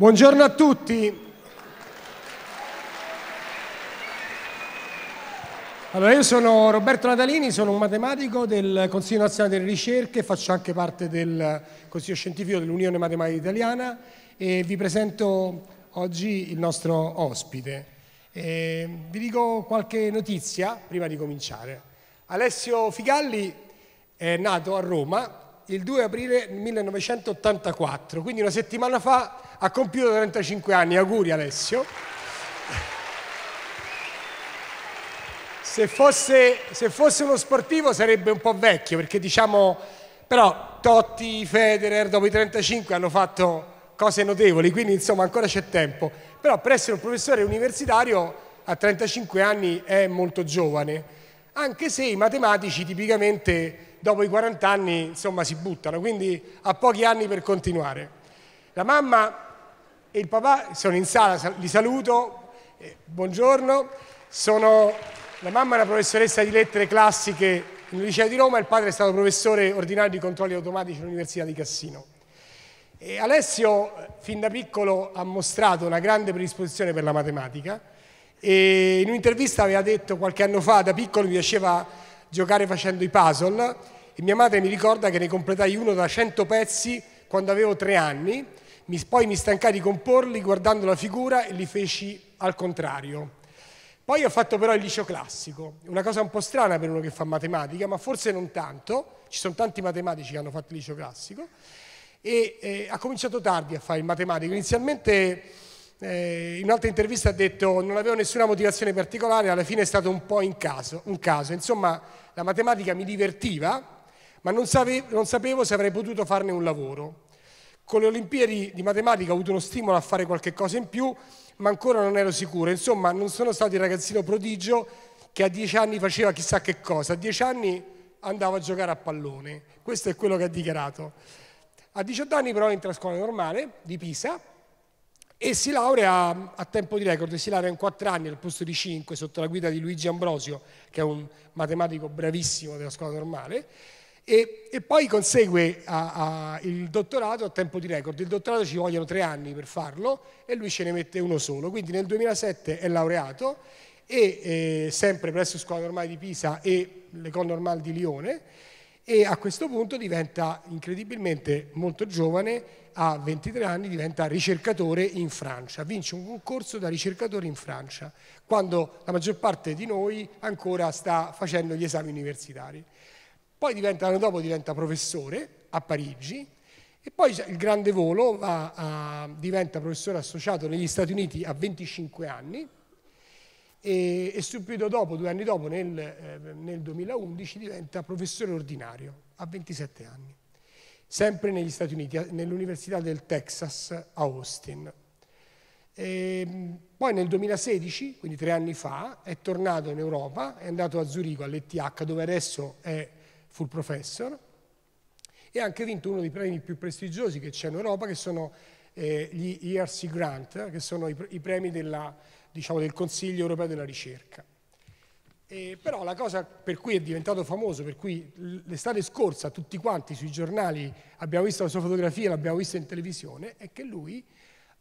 Buongiorno a tutti. Allora, io sono Roberto Natalini, sono un matematico del Consiglio Nazionale delle Ricerche, faccio anche parte del Consiglio Scientifico dell'Unione Matematica Italiana e vi presento oggi il nostro ospite. E vi dico qualche notizia prima di cominciare. Alessio Figalli è nato a Roma il 2 aprile 1984, quindi una settimana fa ha compiuto 35 anni, auguri Alessio. Se fosse, se fosse, uno sportivo sarebbe un po' vecchio, perché diciamo, però Totti, Federer dopo i 35 hanno fatto cose notevoli, quindi insomma ancora c'è tempo. Però per essere un professore universitario a 35 anni è molto giovane, anche se i matematici tipicamente dopo i 40 anni insomma si buttano, quindi ha pochi anni per continuare. La mamma e il papà sono in sala, li saluto, eh, buongiorno, sono, la mamma è una professoressa di lettere classiche nel liceo di Roma, il padre è stato professore ordinario di controlli automatici all'Università di Cassino. E Alessio eh, fin da piccolo ha mostrato una grande predisposizione per la matematica e in un'intervista aveva detto qualche anno fa, da piccolo mi piaceva giocare facendo i puzzle e mia madre mi ricorda che ne completai uno da 100 pezzi quando avevo tre anni poi mi stancai di comporli guardando la figura e li feci al contrario. Poi ho fatto però il liceo classico, una cosa un po' strana per uno che fa matematica, ma forse non tanto, ci sono tanti matematici che hanno fatto il liceo classico, e eh, ha cominciato tardi a fare il matematico. Inizialmente eh, in un'altra intervista ha detto non avevo nessuna motivazione particolare, alla fine è stato un po' caso, un caso. Insomma, la matematica mi divertiva, ma non, sapevo, non sapevo se avrei potuto farne un lavoro. Con le Olimpiadi di matematica ho avuto uno stimolo a fare qualche cosa in più, ma ancora non ero sicuro. Insomma, non sono stato il ragazzino prodigio che a dieci anni faceva chissà che cosa. A dieci anni andavo a giocare a pallone. Questo è quello che ha dichiarato. A 18 anni però entra a scuola normale di Pisa e si laurea a tempo di record, si laurea in 4 anni al posto di 5 sotto la guida di Luigi Ambrosio, che è un matematico bravissimo della scuola normale. E, e poi consegue a, a il dottorato a tempo di record. Il dottorato ci vogliono tre anni per farlo e lui ce ne mette uno solo. Quindi nel 2007 è laureato e eh, sempre presso Scuola Normale di Pisa e l'Ecole Normale di Lione e a questo punto diventa incredibilmente molto giovane, a 23 anni diventa ricercatore in Francia, vince un concorso da ricercatore in Francia, quando la maggior parte di noi ancora sta facendo gli esami universitari. Poi diventa, l'anno dopo diventa professore a Parigi e poi il grande volo va a, diventa professore associato negli Stati Uniti a 25 anni e, e subito dopo, due anni dopo, nel, eh, nel 2011, diventa professore ordinario a 27 anni, sempre negli Stati Uniti, nell'Università del Texas a Austin. E ehm, poi nel 2016, quindi tre anni fa, è tornato in Europa, è andato a Zurigo all'ETH, dove adesso è full professor, e ha anche vinto uno dei premi più prestigiosi che c'è in Europa, che sono eh, gli ERC Grant, che sono i, i premi della, diciamo, del Consiglio europeo della ricerca. Eh, però la cosa per cui è diventato famoso, per cui l'estate scorsa tutti quanti sui giornali abbiamo visto la sua fotografia, l'abbiamo vista in televisione, è che lui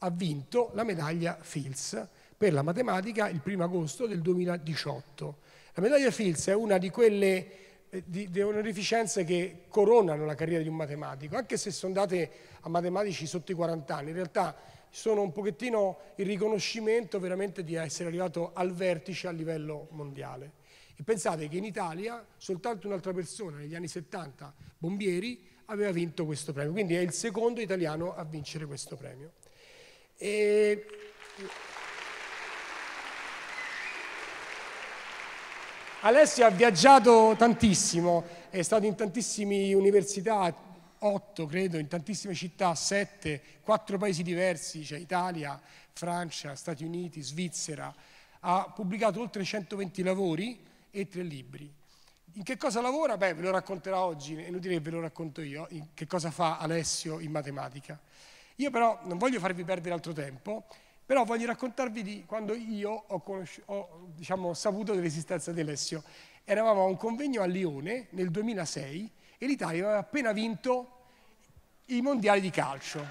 ha vinto la medaglia Fields per la matematica il 1 agosto del 2018. La medaglia Fields è una di quelle eh, di, di onorificenze che coronano la carriera di un matematico, anche se sono date a matematici sotto i 40 anni, in realtà sono un pochettino il riconoscimento veramente di essere arrivato al vertice a livello mondiale. E pensate che in Italia soltanto un'altra persona negli anni 70, Bombieri, aveva vinto questo premio, quindi è il secondo italiano a vincere questo premio. E... Alessio ha viaggiato tantissimo, è stato in tantissime università, 8 credo, in tantissime città, 7, 4 paesi diversi, cioè Italia, Francia, Stati Uniti, Svizzera. Ha pubblicato oltre 120 lavori e tre libri. In che cosa lavora? Beh, ve lo racconterà oggi, è inutile che ve lo racconto io, in che cosa fa Alessio in matematica. Io però non voglio farvi perdere altro tempo però voglio raccontarvi di quando io ho, ho diciamo, saputo dell'esistenza di Alessio. Eravamo a un convegno a Lione nel 2006 e l'Italia aveva appena vinto i mondiali di calcio.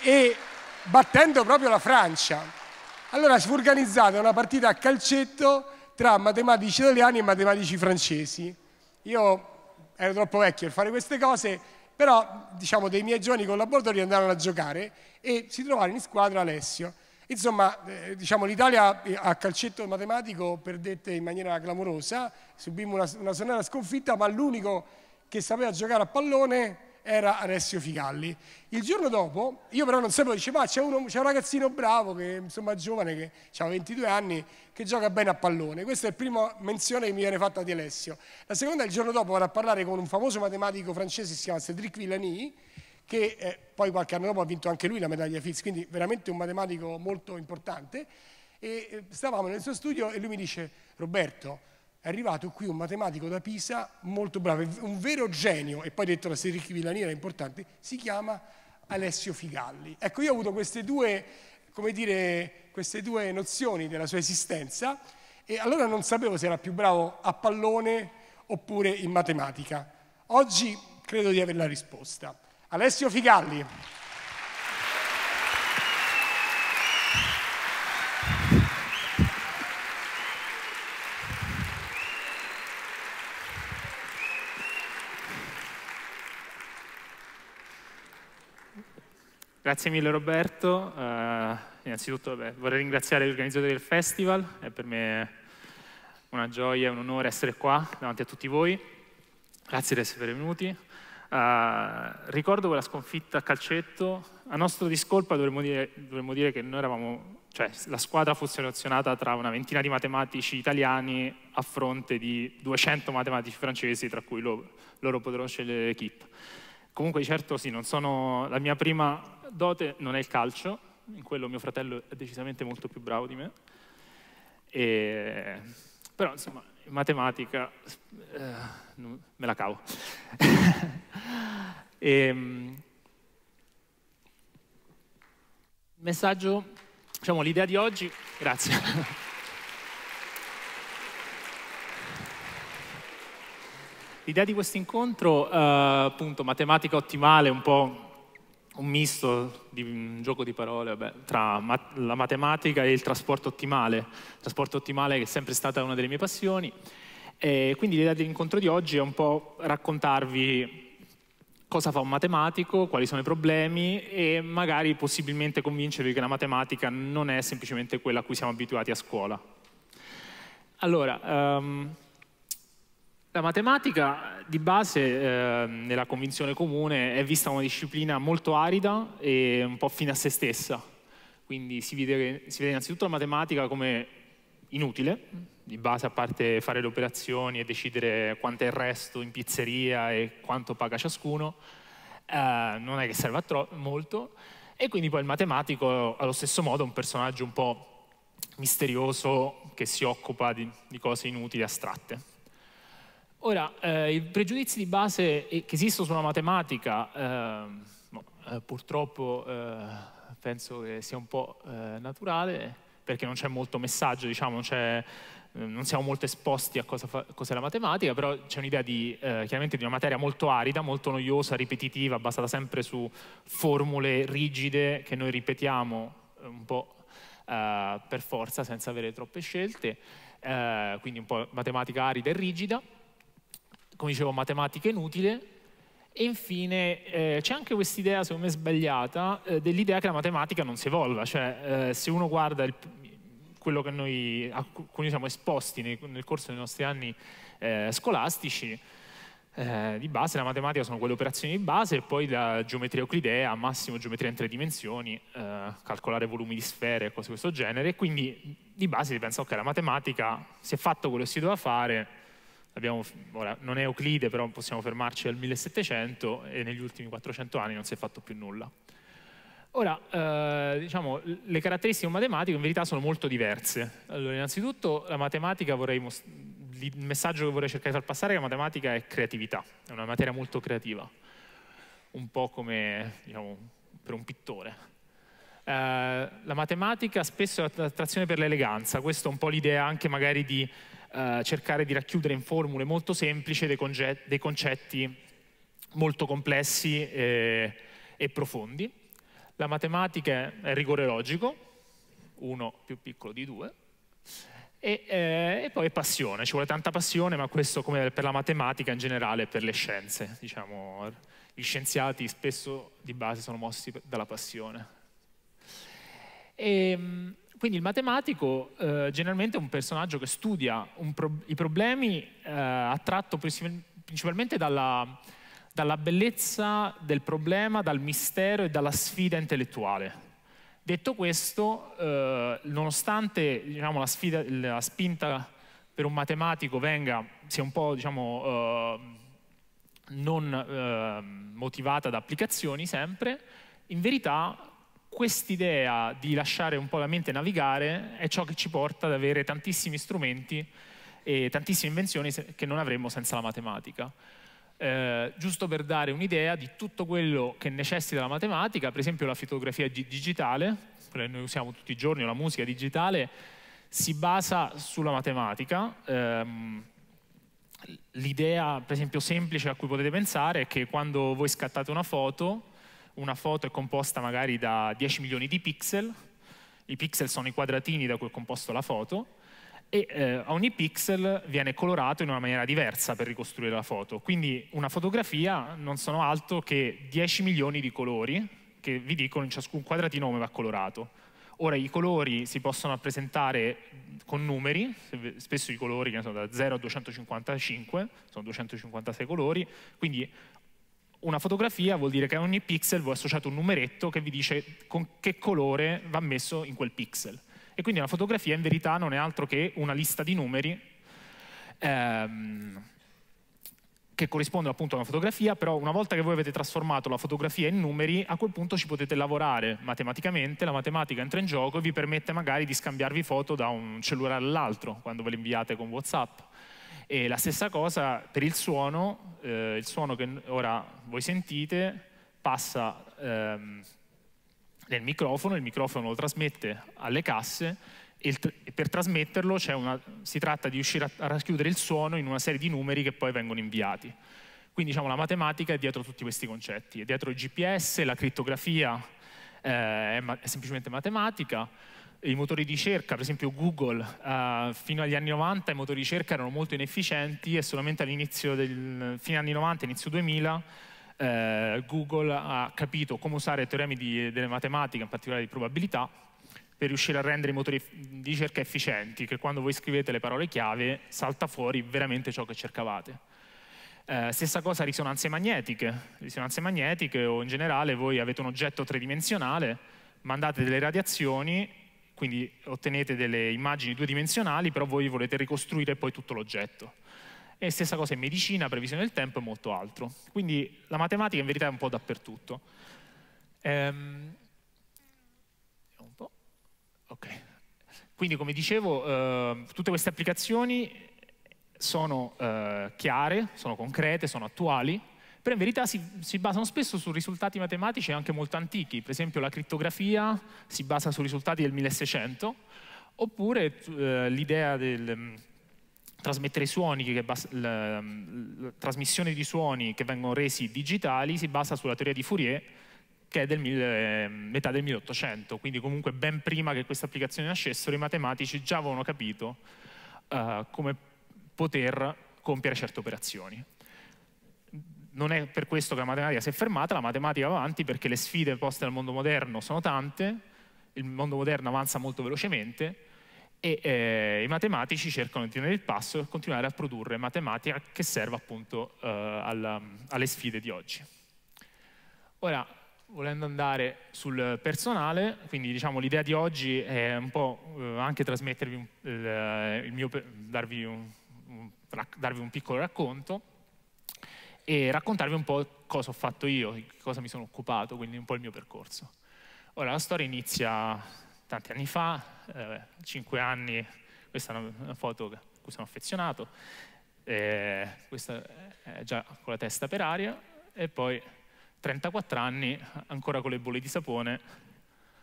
E battendo proprio la Francia. Allora si fu organizzata una partita a calcetto tra matematici italiani e matematici francesi. Io ero troppo vecchio per fare queste cose, però diciamo, dei miei giovani collaboratori andarono a giocare e si trovarono in squadra Alessio. Insomma, eh, diciamo, l'Italia a calcetto matematico perdette in maniera clamorosa, subimmo una, una sconfitta, ma l'unico che sapeva giocare a pallone era Alessio Figalli. Il giorno dopo, io però non sapevo, dice, ma ah, c'è, un ragazzino bravo, che, insomma giovane, che ha 22 anni, che gioca bene a pallone. Questa è la prima menzione che mi viene fatta di Alessio. La seconda, il giorno dopo, vado a parlare con un famoso matematico francese, si chiama Cédric Villani, che eh, poi qualche anno dopo ha vinto anche lui la medaglia Fitz, quindi veramente un matematico molto importante. E eh, stavamo nel suo studio e lui mi dice, Roberto, è arrivato qui un matematico da Pisa molto bravo, un vero genio, e poi detto la Serichi Villani era importante, si chiama Alessio Figalli. Ecco, io ho avuto queste due, dire, queste due nozioni della sua esistenza e allora non sapevo se era più bravo a pallone oppure in matematica. Oggi credo di avere la risposta. Alessio Figalli. Grazie mille Roberto, uh, innanzitutto beh, vorrei ringraziare gli organizzatori del festival, è per me una gioia e un onore essere qua davanti a tutti voi, grazie di essere venuti. Uh, ricordo quella sconfitta a calcetto, a nostro discolpa dovremmo dire, dovremmo dire che noi eravamo, cioè la squadra fu selezionata tra una ventina di matematici italiani a fronte di 200 matematici francesi, tra cui loro, loro potranno scegliere l'equipe. Comunque certo sì, non sono la mia prima dote non è il calcio, in quello mio fratello è decisamente molto più bravo di me, e... però insomma in matematica eh, me la cavo. e... Ehm, messaggio, diciamo l'idea di oggi, grazie. L'idea di questo incontro, eh, appunto, matematica ottimale, un po' un misto di un gioco di parole beh, tra mat- la matematica e il trasporto ottimale, il trasporto ottimale che è sempre stata una delle mie passioni. E quindi l'idea dell'incontro di oggi è un po' raccontarvi cosa fa un matematico, quali sono i problemi e magari possibilmente convincervi che la matematica non è semplicemente quella a cui siamo abituati a scuola. Allora, um, la matematica di base, eh, nella convinzione comune, è vista una disciplina molto arida e un po' fine a se stessa. Quindi si vede, si vede innanzitutto la matematica come inutile, di base a parte fare le operazioni e decidere quanto è il resto in pizzeria e quanto paga ciascuno, eh, non è che serve a molto. E quindi poi il matematico, allo stesso modo, è un personaggio un po' misterioso che si occupa di, di cose inutili, e astratte. Ora, eh, i pregiudizi di base eh, che esistono sulla matematica, ehm, eh, purtroppo eh, penso che sia un po' eh, naturale, perché non c'è molto messaggio, diciamo, eh, non siamo molto esposti a cosa fa, cos'è la matematica, però c'è un'idea di, chiaramente di una materia molto arida, molto noiosa, ripetitiva, basata sempre su formule rigide che noi ripetiamo un po' per forza, senza avere troppe scelte, quindi un po' matematica arida e rigida come dicevo, matematica inutile, e infine eh, c'è anche quest'idea, secondo me sbagliata, eh, dell'idea che la matematica non si evolva, cioè eh, se uno guarda il, quello che noi, a cui siamo esposti nei, nel corso dei nostri anni eh, scolastici, eh, di base la matematica sono quelle operazioni di base e poi la geometria euclidea, massimo geometria in tre dimensioni, eh, calcolare volumi di sfere e cose di questo genere, quindi di base si pensa ok la matematica si è fatto quello che si doveva fare, Abbiamo, ora, non è Euclide, però possiamo fermarci al 1700 e negli ultimi 400 anni non si è fatto più nulla. Ora, eh, diciamo, le caratteristiche matematiche in verità sono molto diverse. Allora, innanzitutto, la matematica vorrei il messaggio che vorrei cercare di far passare è che la matematica è creatività, è una materia molto creativa, un po' come diciamo, per un pittore. Eh, la matematica spesso è un'attrazione per l'eleganza, questa è un po' l'idea anche magari di eh, cercare di racchiudere in formule molto semplici dei, dei concetti molto complessi e, eh, e profondi. La matematica è rigore logico, uno più piccolo di due, e, eh, e, poi passione, ci vuole tanta passione, ma questo come per la matematica in generale e per le scienze. Diciamo, gli scienziati spesso di base sono mossi dalla passione. E, ehm, quindi il matematico eh, generalmente è un personaggio che studia pro i problemi eh, attratto principalmente dalla, dalla bellezza del problema, dal mistero e dalla sfida intellettuale. Detto questo, eh, nonostante diciamo, la, sfida, la, spinta per un matematico venga, sia un po' diciamo, eh, non eh, motivata da applicazioni sempre, in verità quest'idea di lasciare un po' la mente navigare è ciò che ci porta ad avere tantissimi strumenti e tantissime invenzioni che non avremmo senza la matematica. Eh, giusto per dare un'idea di tutto quello che necessita la matematica, per esempio la fotografia digitale, quella che noi usiamo tutti i giorni, o la musica digitale, si basa sulla matematica. Ehm, L'idea, per esempio, semplice a cui potete pensare è che quando voi scattate una foto, una foto è composta magari da 10 milioni di pixel, i pixel sono i quadratini da cui è composta la foto, e eh, ogni pixel viene colorato in una maniera diversa per ricostruire la foto. Quindi una fotografia non sono altro che 10 milioni di colori che vi dicono in ciascun quadratino come va colorato. Ora i colori si possono rappresentare con numeri, spesso i colori che sono da 0 a 255, sono 256 colori, quindi una fotografia vuol dire che a ogni pixel voi associate un numeretto che vi dice con che colore va messo in quel pixel. E quindi una fotografia in verità non è altro che una lista di numeri ehm, che corrisponde appunto a una fotografia, però una volta che voi avete trasformato la fotografia in numeri, a quel punto ci potete lavorare matematicamente, la matematica entra in gioco e vi permette magari di scambiarvi foto da un cellulare all'altro quando ve le inviate con WhatsApp e la stessa cosa per il suono, eh, il suono che ora voi sentite passa ehm, nel microfono, il microfono lo trasmette alle casse e, tr e per trasmetterlo una, si tratta di riuscire a, a racchiudere il suono in una serie di numeri che poi vengono inviati. Quindi diciamo, la matematica è dietro tutti questi concetti, è dietro il GPS, la crittografia eh, è, ma è semplicemente matematica, i motori di ricerca, per esempio Google, eh, fino agli anni 90 i motori di ricerca erano molto inefficienti e solamente all'inizio del, fine anni 90, inizio 2000, eh, Google ha capito come usare teoremi di, delle matematiche, in particolare di probabilità, per riuscire a rendere i motori di ricerca efficienti, che quando voi scrivete le parole chiave salta fuori veramente ciò che cercavate. Eh, stessa cosa risonanze magnetiche. Risonanze magnetiche o in generale voi avete un oggetto tridimensionale, mandate delle radiazioni quindi ottenete delle immagini due dimensionali, però voi volete ricostruire poi tutto l'oggetto. E stessa cosa in medicina, previsione del tempo e molto altro. Quindi la matematica in verità è un po' dappertutto. Ehm... Un po'. Okay. Quindi come dicevo, eh, tutte queste applicazioni sono eh, chiare, sono concrete, sono attuali, però in verità si, si, basano spesso su risultati matematici anche molto antichi, per esempio la crittografia si basa su risultati del 1600, oppure eh, l'idea del mm, trasmettere suoni, che la, la, trasmissione di suoni che vengono resi digitali si basa sulla teoria di Fourier, che è del mille, eh, metà del 1800, quindi comunque ben prima che queste applicazioni nascessero i matematici già avevano capito uh, come poter compiere certe operazioni. Non è per questo che la matematica si è fermata, la matematica va avanti perché le sfide poste al mondo moderno sono tante, il mondo moderno avanza molto velocemente e eh, i matematici cercano di tenere il passo e continuare a produrre matematica che serva appunto eh, alla, alle sfide di oggi. Ora, volendo andare sul personale, quindi diciamo l'idea di oggi è un po' eh, anche trasmettervi un, il, il mio, darvi un, un, darvi un piccolo racconto, e raccontarvi un po' cosa ho fatto io, di cosa mi sono occupato, quindi un po' il mio percorso. Ora, la storia inizia tanti anni fa, eh, 5 anni, questa è una foto a cui sono affezionato, eh, questa è già con la testa per aria, e poi 34 anni, ancora con le bolle di sapone,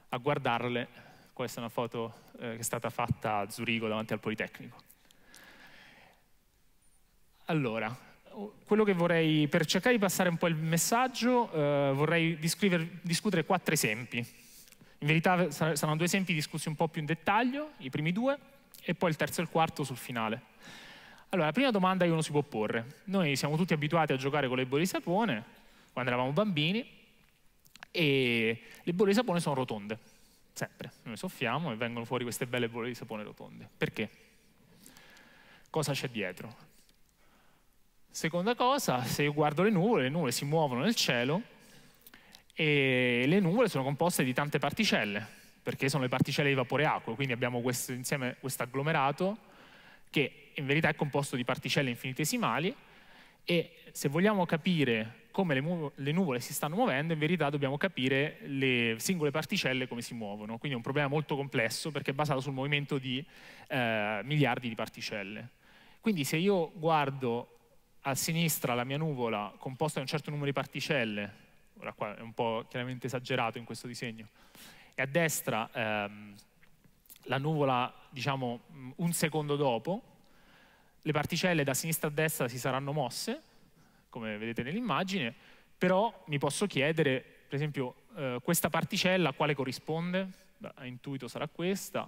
a guardarle. Questa è una foto eh, che è stata fatta a Zurigo davanti al Politecnico. Allora, Oh, quello che vorrei, per cercare di passare un po' il messaggio, eh, vorrei discutere quattro esempi. In verità saranno due esempi discussi un po' più in dettaglio, i primi due, e poi il terzo e il quarto sul finale. Allora, la prima domanda che uno si può porre. Noi siamo tutti abituati a giocare con le bolle di sapone, quando eravamo bambini, e le bolle di sapone sono rotonde, sempre. Noi soffiamo e vengono fuori queste belle bolle di sapone rotonde. Perché? Cosa c'è dietro? Seconda cosa, se io guardo le nuvole, le nuvole si muovono nel cielo e le nuvole sono composte di tante particelle, perché sono le particelle di vapore e acqua, quindi abbiamo questo, insieme questo agglomerato che in verità è composto di particelle infinitesimali e se vogliamo capire come le, le nuvole si stanno muovendo, in verità dobbiamo capire le singole particelle come si muovono, quindi è un problema molto complesso perché è basato sul movimento di eh, miliardi di particelle. Quindi se io guardo a sinistra la mia nuvola composta da un certo numero di particelle, ora qua è un po' chiaramente esagerato in questo disegno, e a destra ehm, la nuvola, diciamo, mm, un secondo dopo, le particelle da sinistra a destra si saranno mosse, come vedete nell'immagine, però mi posso chiedere, per esempio, eh, questa particella a quale corrisponde? Beh, a intuito sarà questa,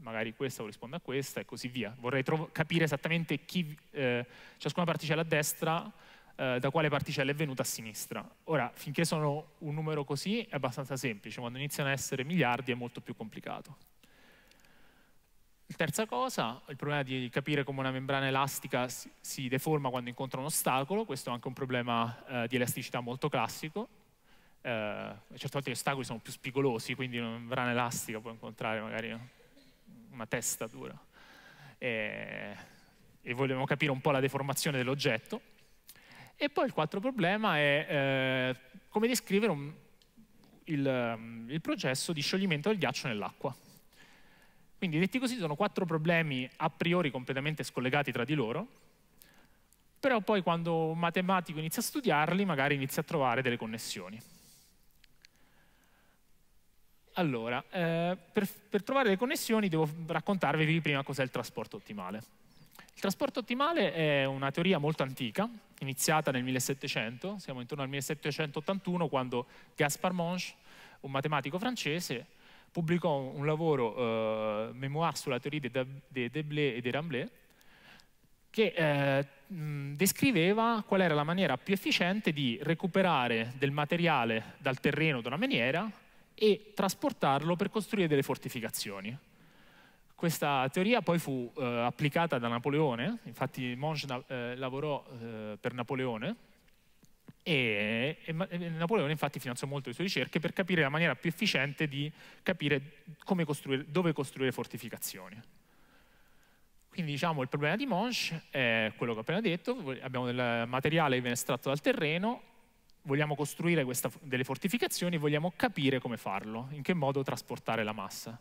magari questa corrisponde a questa e così via. Vorrei capire esattamente chi, eh, ciascuna particella a destra eh, da quale particella è venuta a sinistra. Ora, finché sono un numero così è abbastanza semplice, quando iniziano a essere miliardi è molto più complicato. Terza cosa, il problema di capire come una membrana elastica si, si deforma quando incontra un ostacolo, questo è anche un problema eh, di elasticità molto classico, eh, certe volte gli ostacoli sono più spigolosi, quindi una membrana elastica può incontrare magari una testa dura. E, e volevamo capire un po' la deformazione dell'oggetto. E poi il quattro problema è eh, come descrivere un, il, mm, il processo di scioglimento del ghiaccio nell'acqua. Quindi detti così sono quattro problemi a priori completamente scollegati tra di loro, però poi quando un matematico inizia a studiarli magari inizia a trovare delle connessioni. Allora, eh, per, per, trovare le connessioni devo raccontarvi prima cos'è il trasporto ottimale. Il trasporto ottimale è una teoria molto antica, iniziata nel 1700, siamo intorno al 1781 quando Gaspard Monge, un matematico francese, pubblicò un lavoro, eh, memoir sulla teoria di de Deblé e de Ramblé, che eh, mh, descriveva qual era la maniera più efficiente di recuperare del materiale dal terreno, da una maniera e trasportarlo per costruire delle fortificazioni. Questa teoria poi fu eh, applicata da Napoleone, infatti Monge eh, lavorò eh, per Napoleone e, e, Napoleone infatti finanziò molto le sue ricerche per capire la maniera più efficiente di capire costruire, dove costruire fortificazioni. Quindi diciamo il problema di Monge è quello che ho appena detto, abbiamo del materiale che viene estratto dal terreno vogliamo costruire questa, delle fortificazioni e vogliamo capire come farlo, in che modo trasportare la massa.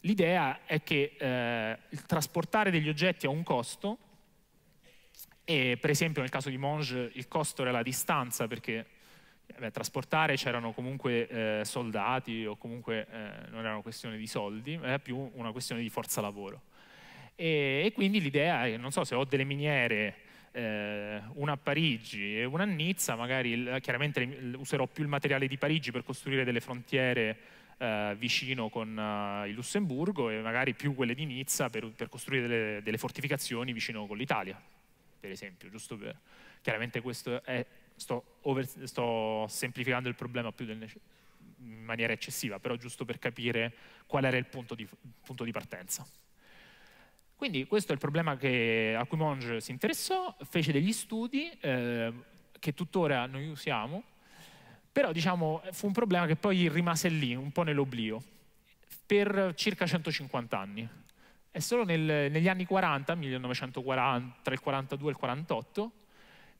L'idea è che eh, il trasportare degli oggetti ha un costo, e per esempio nel caso di Monge il costo era la distanza, perché eh, beh, trasportare c'erano comunque eh, soldati o comunque eh, non era una questione di soldi, ma era più una questione di forza lavoro. E, e quindi l'idea è, non so, se ho delle miniere eh, una a Parigi e una a Nizza, magari chiaramente userò più il materiale di Parigi per costruire delle frontiere eh, vicino con eh, il Lussemburgo e magari più quelle di Nizza per, per costruire delle, delle, fortificazioni vicino con l'Italia, per esempio, giusto per... Chiaramente questo è, sto, over, sto semplificando il problema più del in maniera eccessiva, però giusto per capire qual era il punto di, punto di partenza. Quindi questo è il problema che, a cui Monge si interessò, fece degli studi eh, che tuttora noi usiamo, però diciamo, fu un problema che poi rimase lì, un po' nell'oblio, per circa 150 anni. È solo nel, negli anni 40, 1940, tra il 42 e il 48,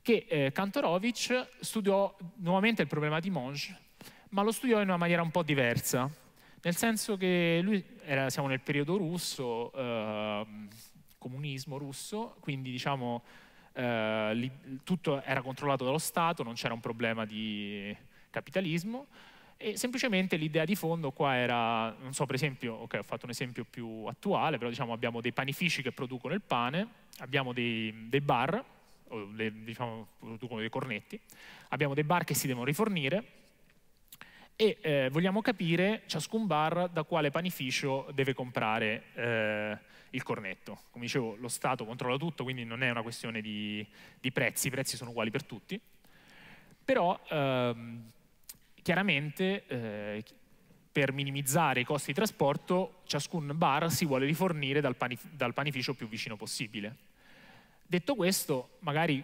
che eh, Kantorovich studiò nuovamente il problema di Monge, ma lo studiò in una maniera un po' diversa nel senso che lui era, siamo nel periodo russo, eh, comunismo russo, quindi diciamo eh, li, tutto era controllato dallo Stato, non c'era un problema di capitalismo e semplicemente l'idea di fondo qua era, non so, per esempio, ok, ho fatto un esempio più attuale, però diciamo abbiamo dei panifici che producono il pane, abbiamo dei, dei bar, o le, diciamo, producono dei cornetti, abbiamo dei bar che si devono rifornire e eh, vogliamo capire ciascun bar da quale panificio deve comprare eh, il cornetto. Come dicevo, lo Stato controlla tutto, quindi non è una questione di, di prezzi, i prezzi sono uguali per tutti, però ehm, chiaramente eh, per minimizzare i costi di trasporto ciascun bar si vuole rifornire dal, panif dal panificio più vicino possibile. Detto questo, magari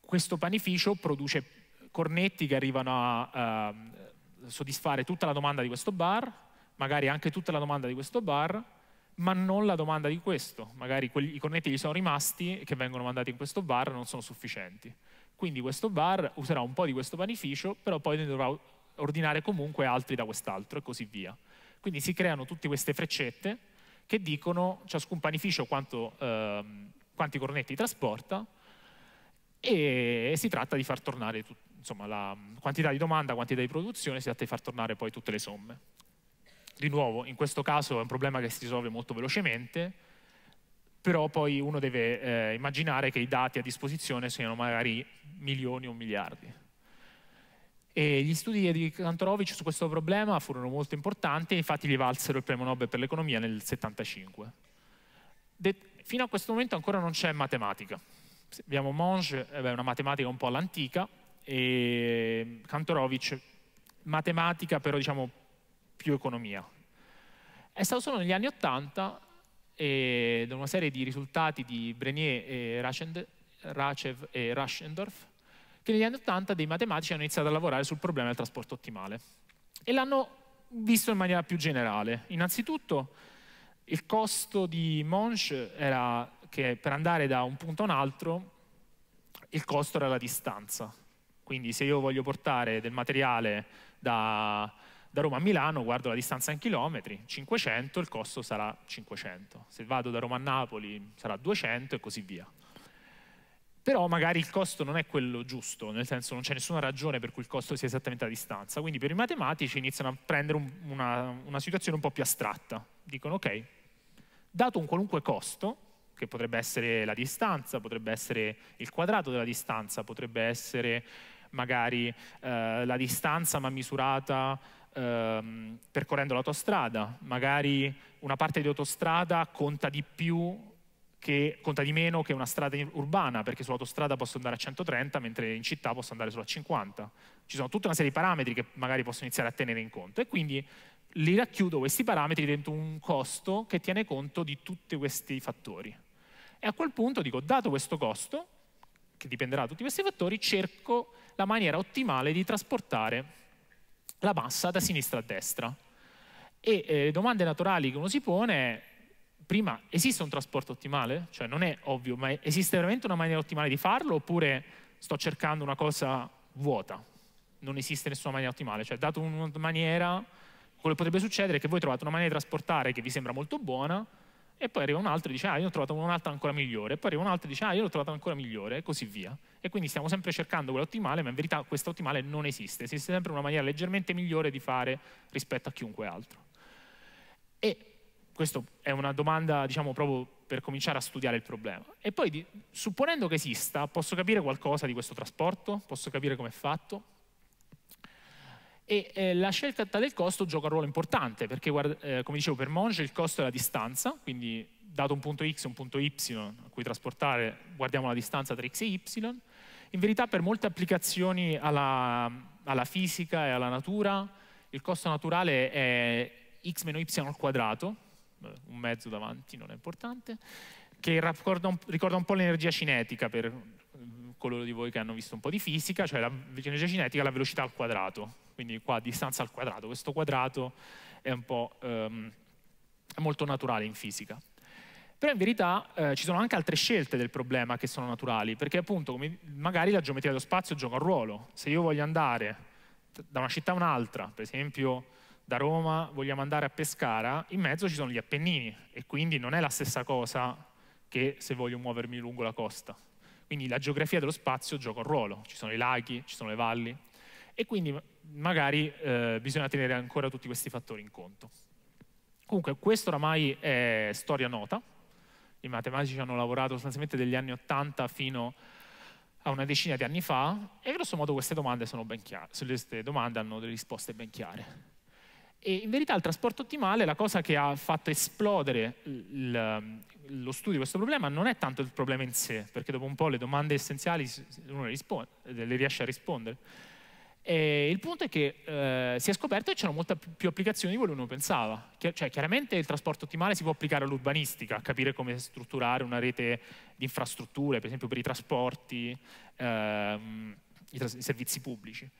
questo panificio produce cornetti che arrivano a... Ehm, soddisfare tutta la domanda di questo bar, magari anche tutta la domanda di questo bar, ma non la domanda di questo. Magari quelli, i cornetti gli sono rimasti che vengono mandati in questo bar non sono sufficienti. Quindi questo bar userà un po' di questo panificio, però poi ne dovrà ordinare comunque altri da quest'altro e così via. Quindi si creano tutte queste freccette che dicono ciascun panificio quanto, eh, quanti cornetti trasporta e si tratta di far tornare tutto insomma, la quantità di domanda, quantità di produzione, si tratta di far tornare poi tutte le somme. Di nuovo, in questo caso è un problema che si risolve molto velocemente, però poi uno deve eh, immaginare che i dati a disposizione siano magari milioni o miliardi. E gli studi di Kantorovic su questo problema furono molto importanti infatti gli valsero il premio Nobel per l'economia nel 1975. fino a questo momento ancora non c'è matematica. Abbiamo Monge, è eh una matematica un po' all'antica, e Kantorowicz, matematica però diciamo più economia. È stato solo negli anni Ottanta, da una serie di risultati di Brenier e Rachend, Rachev e Raschendorf, che negli anni Ottanta dei matematici hanno iniziato a lavorare sul problema del trasporto ottimale e l'hanno visto in maniera più generale. Innanzitutto il costo di Monge era che per andare da un punto a un altro il costo era la distanza quindi se io voglio portare del materiale da, da Roma a Milano, guardo la distanza in chilometri, 500, il costo sarà 500. Se vado da Roma a Napoli sarà 200 e così via però magari il costo non è quello giusto, nel senso non c'è nessuna ragione per cui il costo sia esattamente la distanza, quindi per i matematici iniziano a prendere un, una, una, situazione un po' più astratta, dicono ok, dato un qualunque costo, che potrebbe essere la distanza, potrebbe essere il quadrato della distanza, potrebbe essere magari eh, la distanza ma misurata ehm, percorrendo l'autostrada, magari una parte di autostrada conta di più che conta di meno che una strada urbana, perché sull'autostrada posso andare a 130, mentre in città posso andare solo a 50. Ci sono tutta una serie di parametri che magari posso iniziare a tenere in conto e quindi li racchiudo questi parametri dentro un costo che tiene conto di tutti questi fattori. E a quel punto dico, dato questo costo, che dipenderà da tutti questi fattori, cerco la maniera ottimale di trasportare la massa da sinistra a destra. E eh, domande naturali che uno si pone prima, esiste un trasporto ottimale? Cioè non è ovvio, ma esiste veramente una maniera ottimale di farlo oppure sto cercando una cosa vuota? Non esiste nessuna maniera ottimale, cioè dato una maniera, quello che potrebbe succedere è che voi trovate una maniera di trasportare che vi sembra molto buona, e poi arriva un altro e dice ah io ho trovato un'altra ancora migliore, e poi arriva un altro e dice ah io l'ho trovata ancora migliore e così via. E quindi stiamo sempre cercando quella ottimale, ma in verità questa ottimale non esiste, esiste sempre una maniera leggermente migliore di fare rispetto a chiunque altro. E questa è una domanda diciamo proprio per cominciare a studiare il problema. E poi supponendo che esista, posso capire qualcosa di questo trasporto? Posso capire com'è fatto? E eh, la scelta del costo gioca un ruolo importante, perché guarda, eh, come dicevo per Monge il costo è la distanza, quindi dato un punto x e un punto y a cui trasportare, guardiamo la distanza tra x e y. In verità per molte applicazioni alla, alla fisica e alla natura, il costo naturale è x meno y al quadrato, eh, un mezzo davanti non è importante, che ricorda un, ricorda un po' l'energia cinetica per mm, coloro di voi che hanno visto un po' di fisica, cioè l'energia cinetica è la velocità al quadrato, quindi qua distanza al quadrato, questo quadrato è un po' ehm, molto naturale in fisica. Però in verità eh, ci sono anche altre scelte del problema che sono naturali, perché appunto magari la geometria dello spazio gioca un ruolo. Se io voglio andare da una città a un'altra, per esempio da Roma vogliamo andare a Pescara, in mezzo ci sono gli Appennini e quindi non è la stessa cosa che se voglio muovermi lungo la costa. Quindi la geografia dello spazio gioca un ruolo, ci sono i laghi, ci sono le valli e quindi magari eh, bisogna tenere ancora tutti questi fattori in conto. Comunque, questo oramai è storia nota, i matematici hanno lavorato sostanzialmente dagli anni 80 fino a una decina di anni fa e grosso modo queste domande, sono ben chiare, queste domande hanno delle risposte ben chiare. E in verità il trasporto ottimale, la cosa che ha fatto esplodere il, lo studio di questo problema non è tanto il problema in sé, perché dopo un po' le domande essenziali uno le, risponde, le riesce a rispondere, e il punto è che eh, si è scoperto che c'erano molte più applicazioni di quello che uno pensava. cioè, chiaramente il trasporto ottimale si può applicare all'urbanistica, capire come strutturare una rete di infrastrutture, per esempio per i trasporti, ehm, i, tras i, servizi pubblici.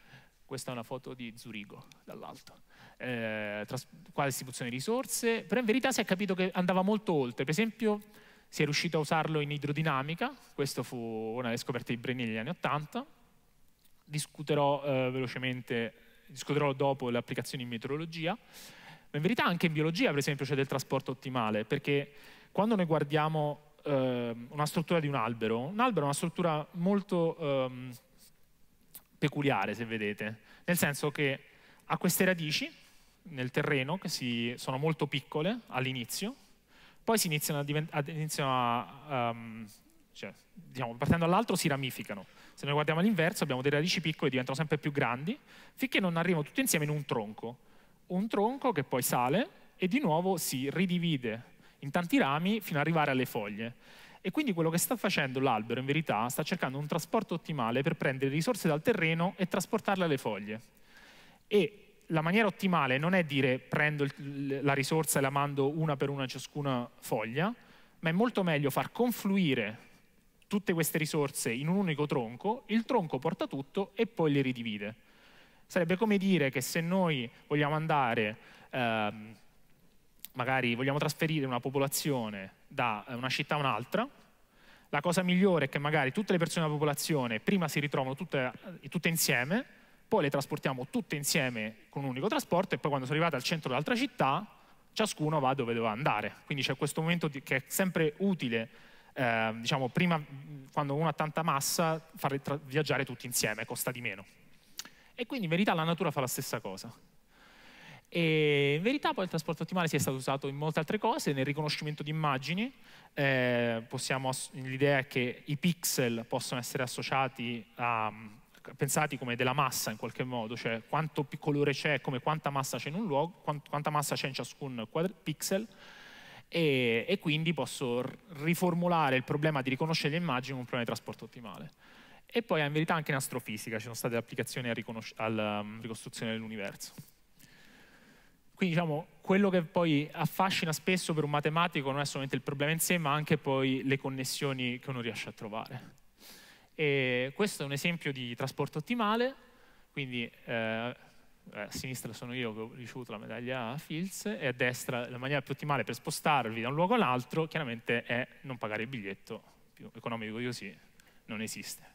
Questa è una foto di Zurigo, dall'alto. Eh, qua distribuzione di risorse, però in verità si è capito che andava molto oltre. Per esempio si è riuscito a usarlo in idrodinamica, questa fu una delle scoperte di Brenni negli anni Ottanta, discuterò eh, velocemente, discuterò dopo le applicazioni in meteorologia, ma in verità anche in biologia per esempio c'è del trasporto ottimale, perché quando noi guardiamo eh, una struttura di un albero, un albero è una struttura molto ehm, peculiare se vedete, nel senso che ha queste radici nel terreno che si, sono molto piccole all'inizio, poi si iniziano a, diventare, um, cioè, diciamo, partendo dall'altro si ramificano se noi guardiamo all'inverso abbiamo delle radici piccole che diventano sempre più grandi, finché non arrivano tutti insieme in un tronco. Un tronco che poi sale e di nuovo si ridivide in tanti rami fino ad arrivare alle foglie. E quindi quello che sta facendo l'albero, in verità, sta cercando un trasporto ottimale per prendere risorse dal terreno e trasportarle alle foglie. E la maniera ottimale non è dire prendo la risorsa e la mando una per una ciascuna foglia, ma è molto meglio far confluire tutte queste risorse in un unico tronco, il tronco porta tutto e poi le ridivide. Sarebbe come dire che se noi vogliamo andare, ehm, magari vogliamo trasferire una popolazione da una città a un'altra, la cosa migliore è che magari tutte le persone della popolazione prima si ritrovano tutte, eh, tutte insieme, poi le trasportiamo tutte insieme con un unico trasporto e poi quando sono arrivate al centro dell'altra città, ciascuno va dove doveva andare. Quindi c'è questo momento che è sempre utile eh, diciamo, prima, quando uno ha tanta massa, far viaggiare tutti insieme costa di meno. E quindi in verità la natura fa la stessa cosa. E in verità poi il trasporto ottimale si è stato usato in molte altre cose, nel riconoscimento di immagini, eh, l'idea è che i pixel possono essere associati a, pensati come della massa in qualche modo, cioè quanto colore c'è, come quanta massa c'è in un luogo, quanta massa c'è in ciascun pixel, e, e quindi posso riformulare il problema di riconoscere le immagini con un problema di trasporto ottimale. E poi in verità anche in astrofisica ci sono state applicazioni alla um, ricostruzione dell'universo. Quindi diciamo, quello che poi affascina spesso per un matematico non è solamente il problema in sé, ma anche poi le connessioni che uno riesce a trovare. E questo è un esempio di trasporto ottimale, quindi eh, eh, a sinistra sono io che ho ricevuto la medaglia Fields e a destra la maniera più ottimale per spostarvi da un luogo all'altro chiaramente è non pagare il biglietto, più economico così non esiste.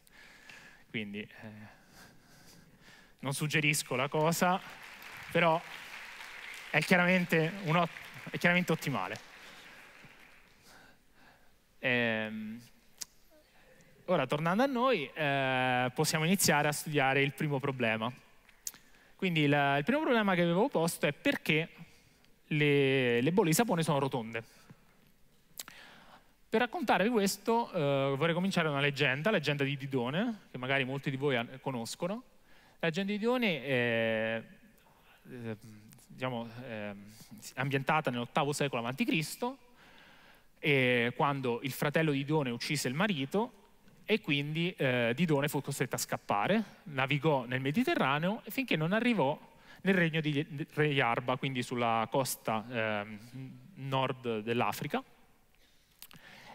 Quindi eh, non suggerisco la cosa, però è chiaramente, è chiaramente ottimale. Ehm, ora, tornando a noi, eh, possiamo iniziare a studiare il primo problema quindi la, il primo problema che avevo posto è perché le, le bolle di sapone sono rotonde. Per raccontarvi questo eh, vorrei cominciare una leggenda, la leggenda di Didone, che magari molti di voi conoscono. La leggenda di Didone è eh, diciamo, eh, ambientata nell'VIII secolo a.C., quando il fratello di Didone uccise il marito e quindi eh, Didone fu costretto a scappare, navigò nel Mediterraneo finché non arrivò nel regno di Re Yarba, quindi sulla costa eh, nord dell'Africa,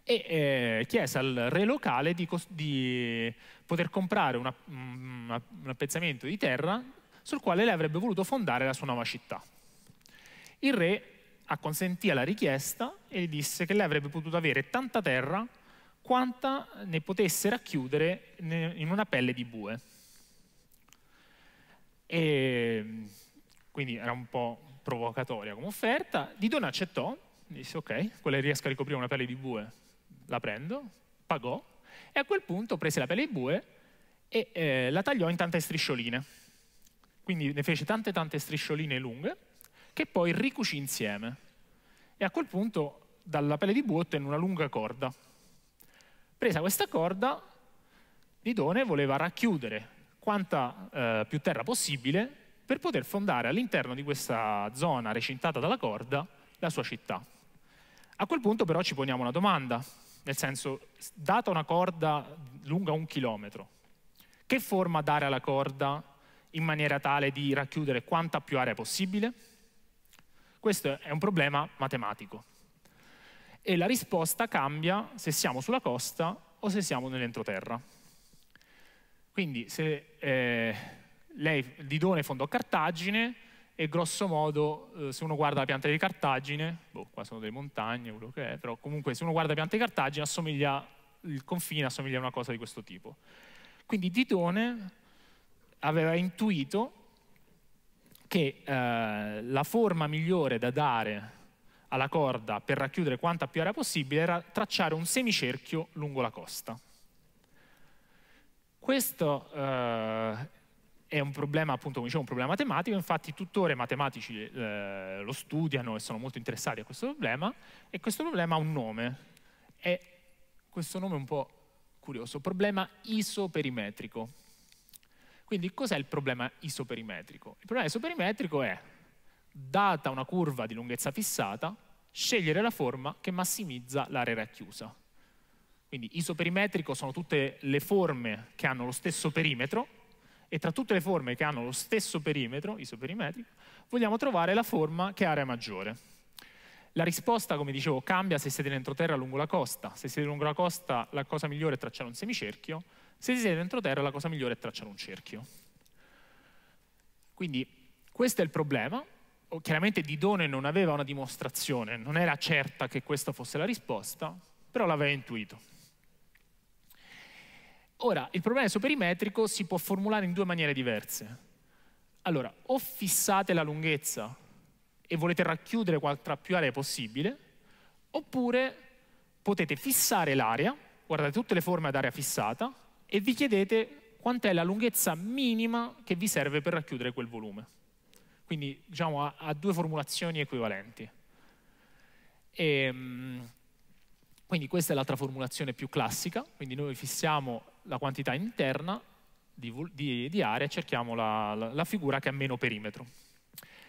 e eh, chiese al re locale di, di poter comprare una, mm, una, un appezzamento di terra sul quale lei avrebbe voluto fondare la sua nuova città. Il re acconsentì alla richiesta e gli disse che lei avrebbe potuto avere tanta terra quanta ne potesse racchiudere in una pelle di bue. E quindi era un po' provocatoria come offerta. Didone accettò, disse ok, quella riesca a ricoprire una pelle di bue, la prendo, pagò e a quel punto prese la pelle di bue e eh, la tagliò in tante striscioline. Quindi ne fece tante tante striscioline lunghe che poi ricucì insieme. E a quel punto dalla pelle di bue ottenne una lunga corda Presa questa corda, Didone voleva racchiudere quanta eh, più terra possibile per poter fondare all'interno di questa zona recintata dalla corda la sua città. A quel punto però ci poniamo una domanda, nel senso, data una corda lunga un chilometro, che forma dare alla corda in maniera tale di racchiudere quanta più area possibile? Questo è un problema matematico e la risposta cambia se siamo sulla costa o se siamo nell'entroterra. Quindi se eh, lei, Didone fondò Cartagine e grosso modo eh, se uno guarda la pianta di Cartagine, boh, qua sono delle montagne, quello che è, però comunque se uno guarda la pianta di Cartagine assomiglia, il confine assomiglia a una cosa di questo tipo. Quindi Didone aveva intuito che eh, la forma migliore da dare alla corda per racchiudere quanta più area possibile era tracciare un semicerchio lungo la costa. Questo eh, è un problema, appunto, come dicevo, un problema matematico, infatti tuttora i matematici eh, lo studiano e sono molto interessati a questo problema, e questo problema ha un nome, è questo nome un po' curioso, problema isoperimetrico. Quindi cos'è il problema isoperimetrico? Il problema isoperimetrico è, data una curva di lunghezza fissata, scegliere la forma che massimizza l'area racchiusa. Quindi isoperimetrico sono tutte le forme che hanno lo stesso perimetro e tra tutte le forme che hanno lo stesso perimetro, isoperimetrico, vogliamo trovare la forma che ha area maggiore. La risposta, come dicevo, cambia se siete dentro terra lungo la costa. Se siete lungo la costa la cosa migliore è tracciare un semicerchio, se siete dentro terra la cosa migliore è tracciare un cerchio. Quindi questo è il problema, chiaramente Didone non aveva una dimostrazione, non era certa che questa fosse la risposta, però l'aveva intuito. Ora, il problema isoperimetrico si può formulare in due maniere diverse. Allora, o fissate la lunghezza e volete racchiudere tra più area possibile, oppure potete fissare l'area, guardate tutte le forme ad area fissata, e vi chiedete quant'è la lunghezza minima che vi serve per racchiudere quel volume. Quindi diciamo, ha, ha due formulazioni equivalenti. E, ehm, quindi questa è l'altra formulazione più classica, quindi noi fissiamo la quantità interna di, di, di area e cerchiamo la, la, la figura che ha meno perimetro.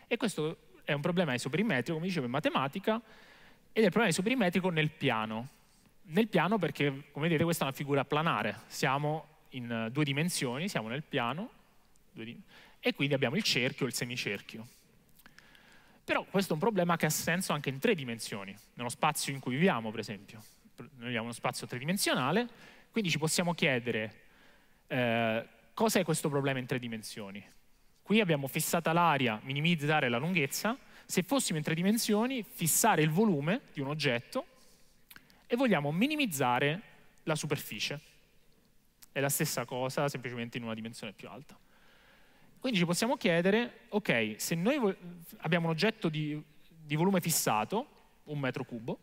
E questo è un problema isoperimetrico, come dicevo in matematica, ed è un problema isoperimetrico nel piano. Nel piano perché, come vedete, questa è una figura planare, siamo in eh, due dimensioni, siamo nel piano, e quindi abbiamo il cerchio e il semicerchio. Però questo è un problema che ha senso anche in tre dimensioni, nello spazio in cui viviamo per esempio. Noi abbiamo uno spazio tridimensionale, quindi ci possiamo chiedere eh, cos'è questo problema in tre dimensioni. Qui abbiamo fissata l'area, minimizzare la lunghezza, se fossimo in tre dimensioni, fissare il volume di un oggetto e vogliamo minimizzare la superficie. È la stessa cosa, semplicemente in una dimensione più alta. Quindi ci possiamo chiedere, ok, se noi abbiamo un oggetto di, di volume fissato, un metro cubo,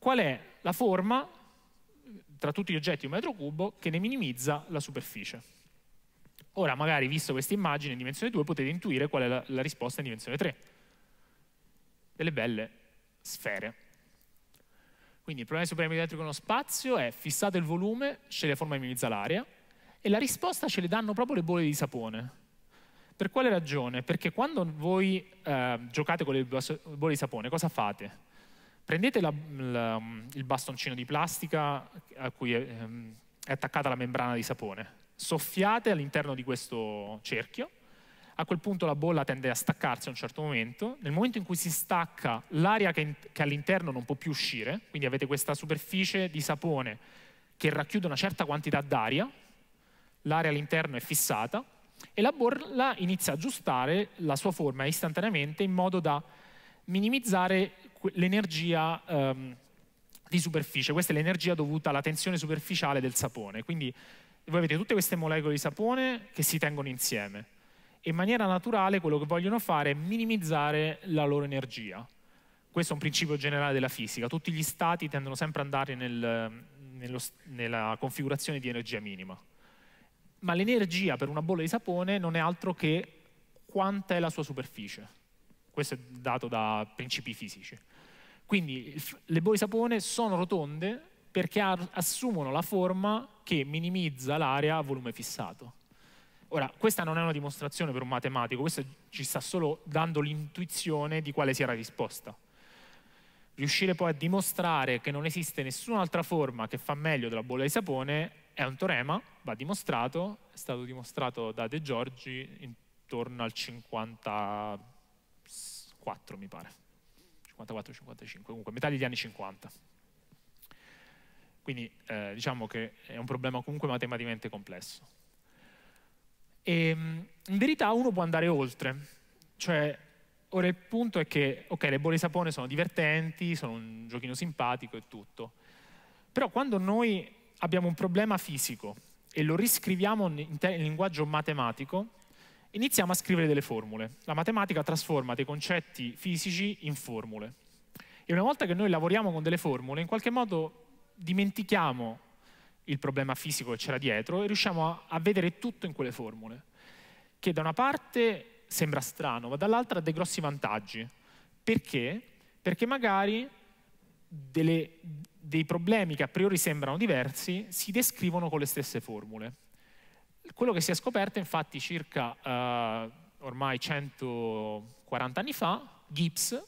qual è la forma tra tutti gli oggetti di un metro cubo che ne minimizza la superficie? Ora, magari, visto questa immagine in dimensione 2, potete intuire qual è la, la risposta in dimensione 3. Delle belle sfere. Quindi il problema di superiorità elettrico nello spazio è fissate il volume, sceglie la forma di minimizza l'area, e la risposta ce le danno proprio le bolle di sapone. Per quale ragione? Perché quando voi eh, giocate con le bolle di sapone, cosa fate? Prendete la, la, il bastoncino di plastica a cui è, ehm, è attaccata la membrana di sapone, soffiate all'interno di questo cerchio, a quel punto la bolla tende a staccarsi a un certo momento, nel momento in cui si stacca l'aria che, che all'interno non può più uscire, quindi avete questa superficie di sapone che racchiude una certa quantità d'aria, l'area all'interno è fissata e la bolla inizia a aggiustare la sua forma istantaneamente in modo da minimizzare l'energia ehm, di superficie. Questa è l'energia dovuta alla tensione superficiale del sapone. Quindi voi avete tutte queste molecole di sapone che si tengono insieme e in maniera naturale quello che vogliono fare è minimizzare la loro energia. Questo è un principio generale della fisica. Tutti gli stati tendono sempre ad andare nel, nello, nella configurazione di energia minima ma l'energia per una bolla di sapone non è altro che quanta è la sua superficie. Questo è dato da principi fisici. Quindi le bolle di sapone sono rotonde perché assumono la forma che minimizza l'area a volume fissato. Ora, questa non è una dimostrazione per un matematico, questo ci sta solo dando l'intuizione di quale sia la risposta. Riuscire poi a dimostrare che non esiste nessun'altra forma che fa meglio della bolla di sapone è un teorema, va dimostrato, è stato dimostrato da De Giorgi intorno al 54 mi pare, 54-55, comunque metà degli anni 50. Quindi eh, diciamo che è un problema comunque matematicamente complesso. E, ehm, in verità uno può andare oltre, cioè ora il punto è che, ok, le bolle di sapone sono divertenti, sono un giochino simpatico e tutto, però quando noi abbiamo un problema fisico e lo riscriviamo in, in linguaggio matematico, iniziamo a scrivere delle formule. La matematica trasforma dei concetti fisici in formule. E una volta che noi lavoriamo con delle formule, in qualche modo dimentichiamo il problema fisico che c'era dietro e riusciamo a, a vedere tutto in quelle formule, che da una parte sembra strano, ma dall'altra ha dei grossi vantaggi. Perché? Perché magari delle, dei problemi che a priori sembrano diversi si descrivono con le stesse formule. Quello che si è scoperto infatti circa eh, ormai 140 anni fa, Gibbs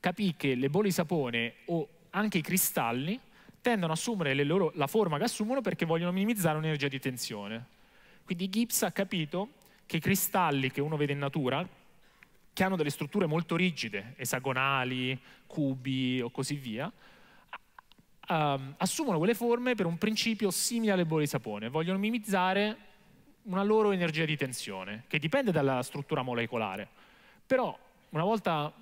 capì che le bolle di sapone o anche i cristalli tendono a assumere loro, la forma che assumono perché vogliono minimizzare un'energia di tensione. Quindi Gibbs ha capito che i cristalli che uno vede in natura, che hanno delle strutture molto rigide, esagonali, cubi o così via, um, assumono quelle forme per un principio simile alle bolle di sapone, vogliono minimizzare una loro energia di tensione, che dipende dalla struttura molecolare. Però, una volta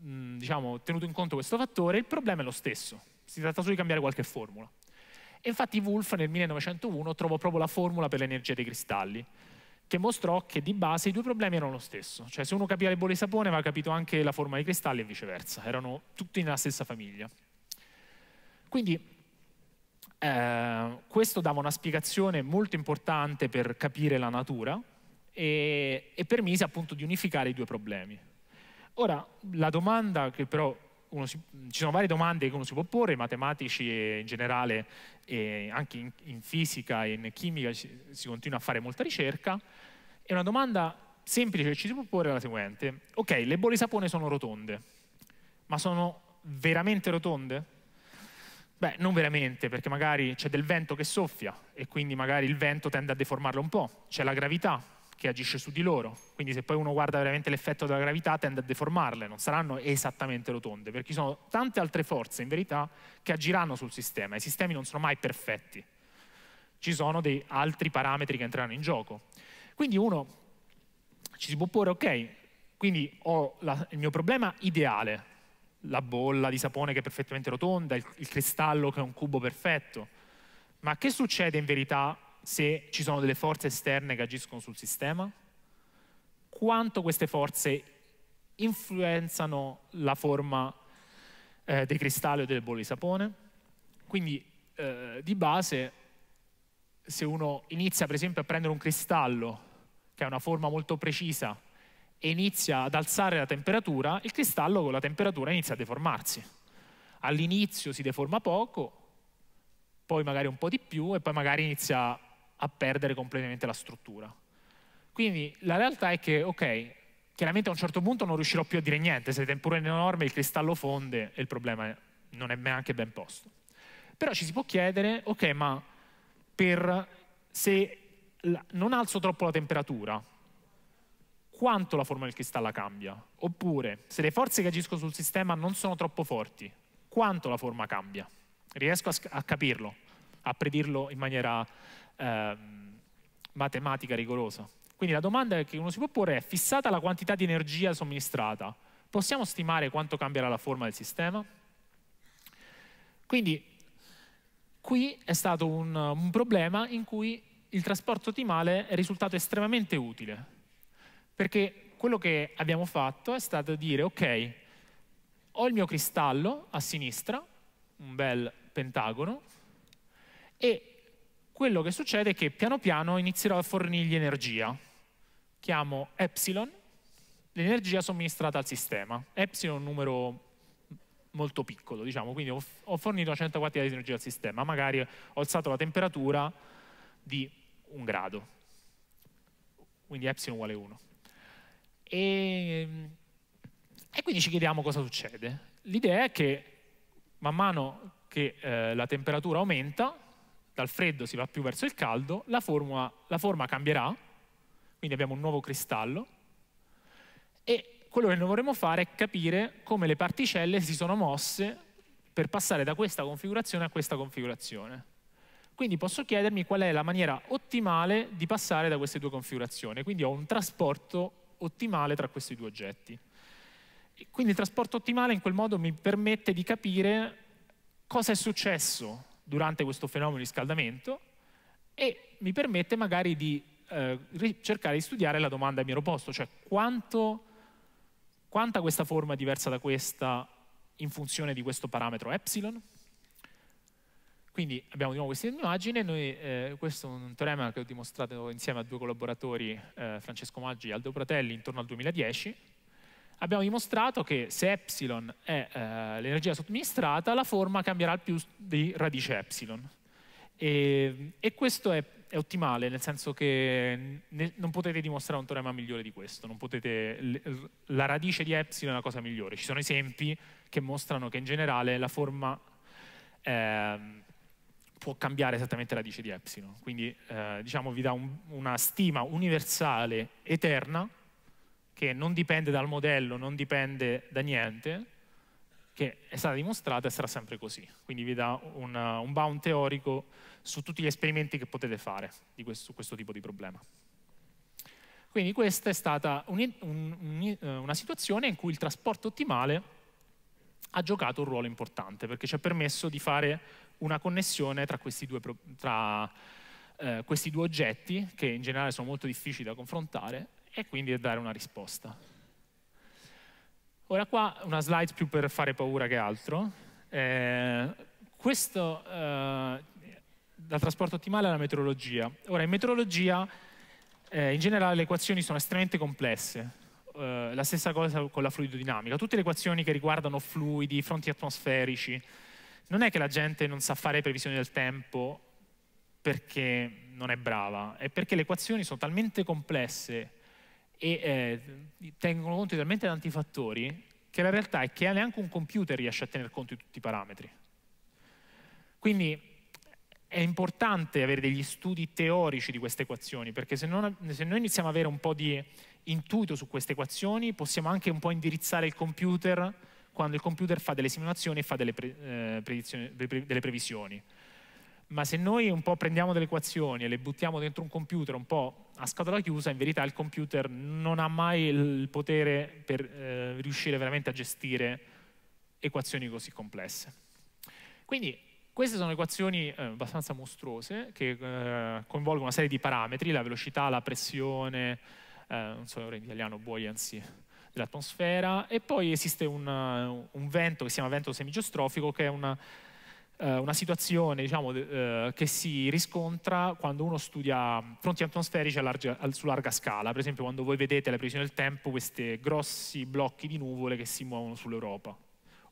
mh, diciamo, tenuto in conto questo fattore, il problema è lo stesso, si tratta solo di cambiare qualche formula. E infatti Wolf nel 1901 trovò proprio la formula per l'energia dei cristalli, che mostrò che di base i due problemi erano lo stesso, cioè se uno capiva le bolle di sapone aveva capito anche la forma dei cristalli e viceversa, erano tutti nella stessa famiglia. Quindi eh, questo dava una spiegazione molto importante per capire la natura e, e permise appunto di unificare i due problemi. Ora, la domanda che però si, ci sono varie domande che uno si può porre, matematici e in generale, e anche in, in fisica e in chimica si, si continua a fare molta ricerca, e una domanda semplice che ci si può porre è la seguente. Ok, le bolle di sapone sono rotonde, ma sono veramente rotonde? Beh, non veramente, perché magari c'è del vento che soffia e quindi magari il vento tende a deformarlo un po', c'è la gravità, che agisce su di loro. Quindi se poi uno guarda veramente l'effetto della gravità tende a deformarle, non saranno esattamente rotonde, perché ci sono tante altre forze in verità che agiranno sul sistema. I sistemi non sono mai perfetti. Ci sono dei altri parametri che entrano in gioco. Quindi uno ci si può porre, ok, quindi ho la, il mio problema ideale, la bolla di sapone che è perfettamente rotonda, il, il cristallo che è un cubo perfetto, ma che succede in verità se ci sono delle forze esterne che agiscono sul sistema, quanto queste forze influenzano la forma eh, dei cristalli o delle bolle di sapone. Quindi eh, di base, se uno inizia per esempio a prendere un cristallo che ha una forma molto precisa e inizia ad alzare la temperatura, il cristallo con la temperatura inizia a deformarsi. All'inizio si deforma poco, poi magari un po' di più e poi magari inizia a perdere completamente la struttura. Quindi la realtà è che, ok, chiaramente a un certo punto non riuscirò più a dire niente, se il tempura è enorme, il cristallo fonde e il problema non è neanche ben posto. Però ci si può chiedere, ok, ma per, se non alzo troppo la temperatura, quanto la forma del cristallo cambia? Oppure, se le forze che agiscono sul sistema non sono troppo forti, quanto la forma cambia? Riesco a, a capirlo? a predirlo in maniera eh, matematica rigorosa. Quindi la domanda che uno si può porre è, fissata la quantità di energia somministrata, possiamo stimare quanto cambierà la forma del sistema? Quindi qui è stato un, un problema in cui il trasporto ottimale è risultato estremamente utile, perché quello che abbiamo fatto è stato dire, ok, ho il mio cristallo a sinistra, un bel pentagono, e quello che succede è che piano piano inizierò a fornirgli energia. Chiamo epsilon, l'energia somministrata al sistema. Epsilon è un numero molto piccolo, diciamo, quindi ho, fornito una certa quantità di energia al sistema, magari ho alzato la temperatura di un grado, quindi epsilon uguale 1. E, ehm, e quindi ci chiediamo cosa succede. L'idea è che man mano che eh, la temperatura aumenta, dal freddo si va più verso il caldo, la, formula, la forma cambierà, quindi abbiamo un nuovo cristallo, e quello che noi vorremmo fare è capire come le particelle si sono mosse per passare da questa configurazione a questa configurazione. Quindi posso chiedermi qual è la maniera ottimale di passare da queste due configurazioni, quindi ho un trasporto ottimale tra questi due oggetti. quindi il trasporto ottimale in quel modo mi permette di capire cosa è successo durante questo fenomeno di scaldamento e mi permette magari di eh, cercare di studiare la domanda che mi ero posto, cioè quanto, quanta questa forma è diversa da questa in funzione di questo parametro epsilon. Quindi abbiamo di nuovo questa immagine, Noi, eh, questo è un teorema che ho dimostrato insieme a due collaboratori, eh, Francesco Maggi e Aldo Pratelli, intorno al 2010, abbiamo dimostrato che se epsilon è eh, l'energia somministrata, la forma cambierà al più di radice epsilon. E, e questo è, è, ottimale, nel senso che ne, non potete dimostrare un teorema migliore di questo, potete, la radice di epsilon è la cosa migliore. Ci sono esempi che mostrano che in generale la forma eh, può cambiare esattamente la radice di epsilon. Quindi eh, diciamo, vi dà un, una stima universale eterna che non dipende dal modello, non dipende da niente, che è stata dimostrata e sarà sempre così. Quindi vi dà un, un bound teorico su tutti gli esperimenti che potete fare su questo, questo tipo di problema. Quindi questa è stata un, un, eh, una situazione in cui il trasporto ottimale ha giocato un ruolo importante, perché ci ha permesso di fare una connessione tra questi due, tra, eh, questi due oggetti, che in generale sono molto difficili da confrontare, e quindi dare una risposta. Ora qua una slide più per fare paura che altro. Eh, questo eh, dal trasporto ottimale alla meteorologia. Ora in meteorologia eh, in generale le equazioni sono estremamente complesse. Eh, la stessa cosa con la fluidodinamica. Tutte le equazioni che riguardano fluidi, fronti atmosferici, non è che la gente non sa fare previsioni del tempo perché non è brava, è perché le equazioni sono talmente complesse e eh, tengono conto di talmente tanti fattori che la realtà è che neanche un computer riesce a tener conto di tutti i parametri. Quindi è importante avere degli studi teorici di queste equazioni, perché se, non, se noi iniziamo ad avere un po' di intuito su queste equazioni, possiamo anche un po' indirizzare il computer quando il computer fa delle simulazioni e fa delle, pre, eh, pre, delle previsioni ma se noi un po' prendiamo delle equazioni e le buttiamo dentro un computer un po' a scatola chiusa, in verità il computer non ha mai il potere per eh, riuscire veramente a gestire equazioni così complesse. Quindi queste sono equazioni eh, abbastanza mostruose che eh, coinvolgono una serie di parametri, la velocità, la pressione, eh, non so ora in italiano buoyancy dell'atmosfera e poi esiste un, un vento che si chiama vento semigiostrofico che è una eh, una situazione diciamo, eh, che si riscontra quando uno studia mm, fronti atmosferici larga, al, su larga scala, per esempio quando voi vedete la previsione del tempo questi grossi blocchi di nuvole che si muovono sull'Europa,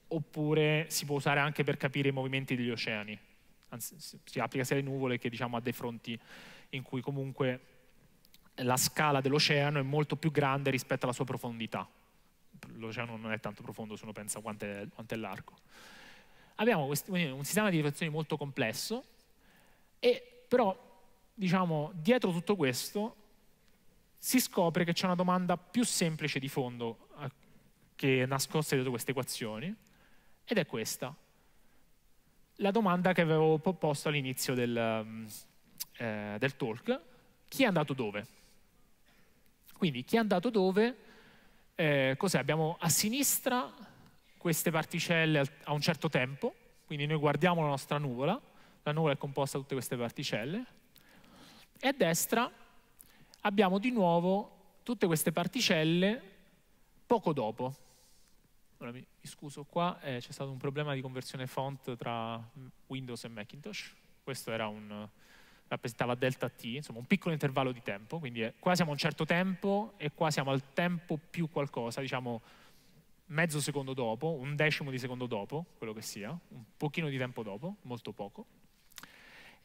oppure si può usare anche per capire i movimenti degli oceani, anzi si applica sia alle nuvole che diciamo, a dei fronti in cui comunque la scala dell'oceano è molto più grande rispetto alla sua profondità. L'oceano non è tanto profondo se uno pensa quanto è, quanto è largo abbiamo un sistema di riflessioni molto complesso e però, diciamo, dietro tutto questo si scopre che c'è una domanda più semplice di fondo eh, che è nascosta dietro queste equazioni ed è questa. La domanda che avevo posto all'inizio del, mm, eh, del talk, chi è andato dove? Quindi chi è andato dove, eh, cos'è? Abbiamo a sinistra queste particelle a un certo tempo, quindi noi guardiamo la nostra nuvola, la nuvola è composta da tutte queste particelle, e a destra abbiamo di nuovo tutte queste particelle poco dopo. Allora, mi scuso qua, eh, c'è stato un problema di conversione font tra Windows e Macintosh, questo un, rappresentava delta t, insomma un piccolo intervallo di tempo, quindi è, eh, qua siamo a un certo tempo e qua siamo al tempo più qualcosa, diciamo mezzo secondo dopo, un decimo di secondo dopo, quello che sia, un pochino di tempo dopo, molto poco.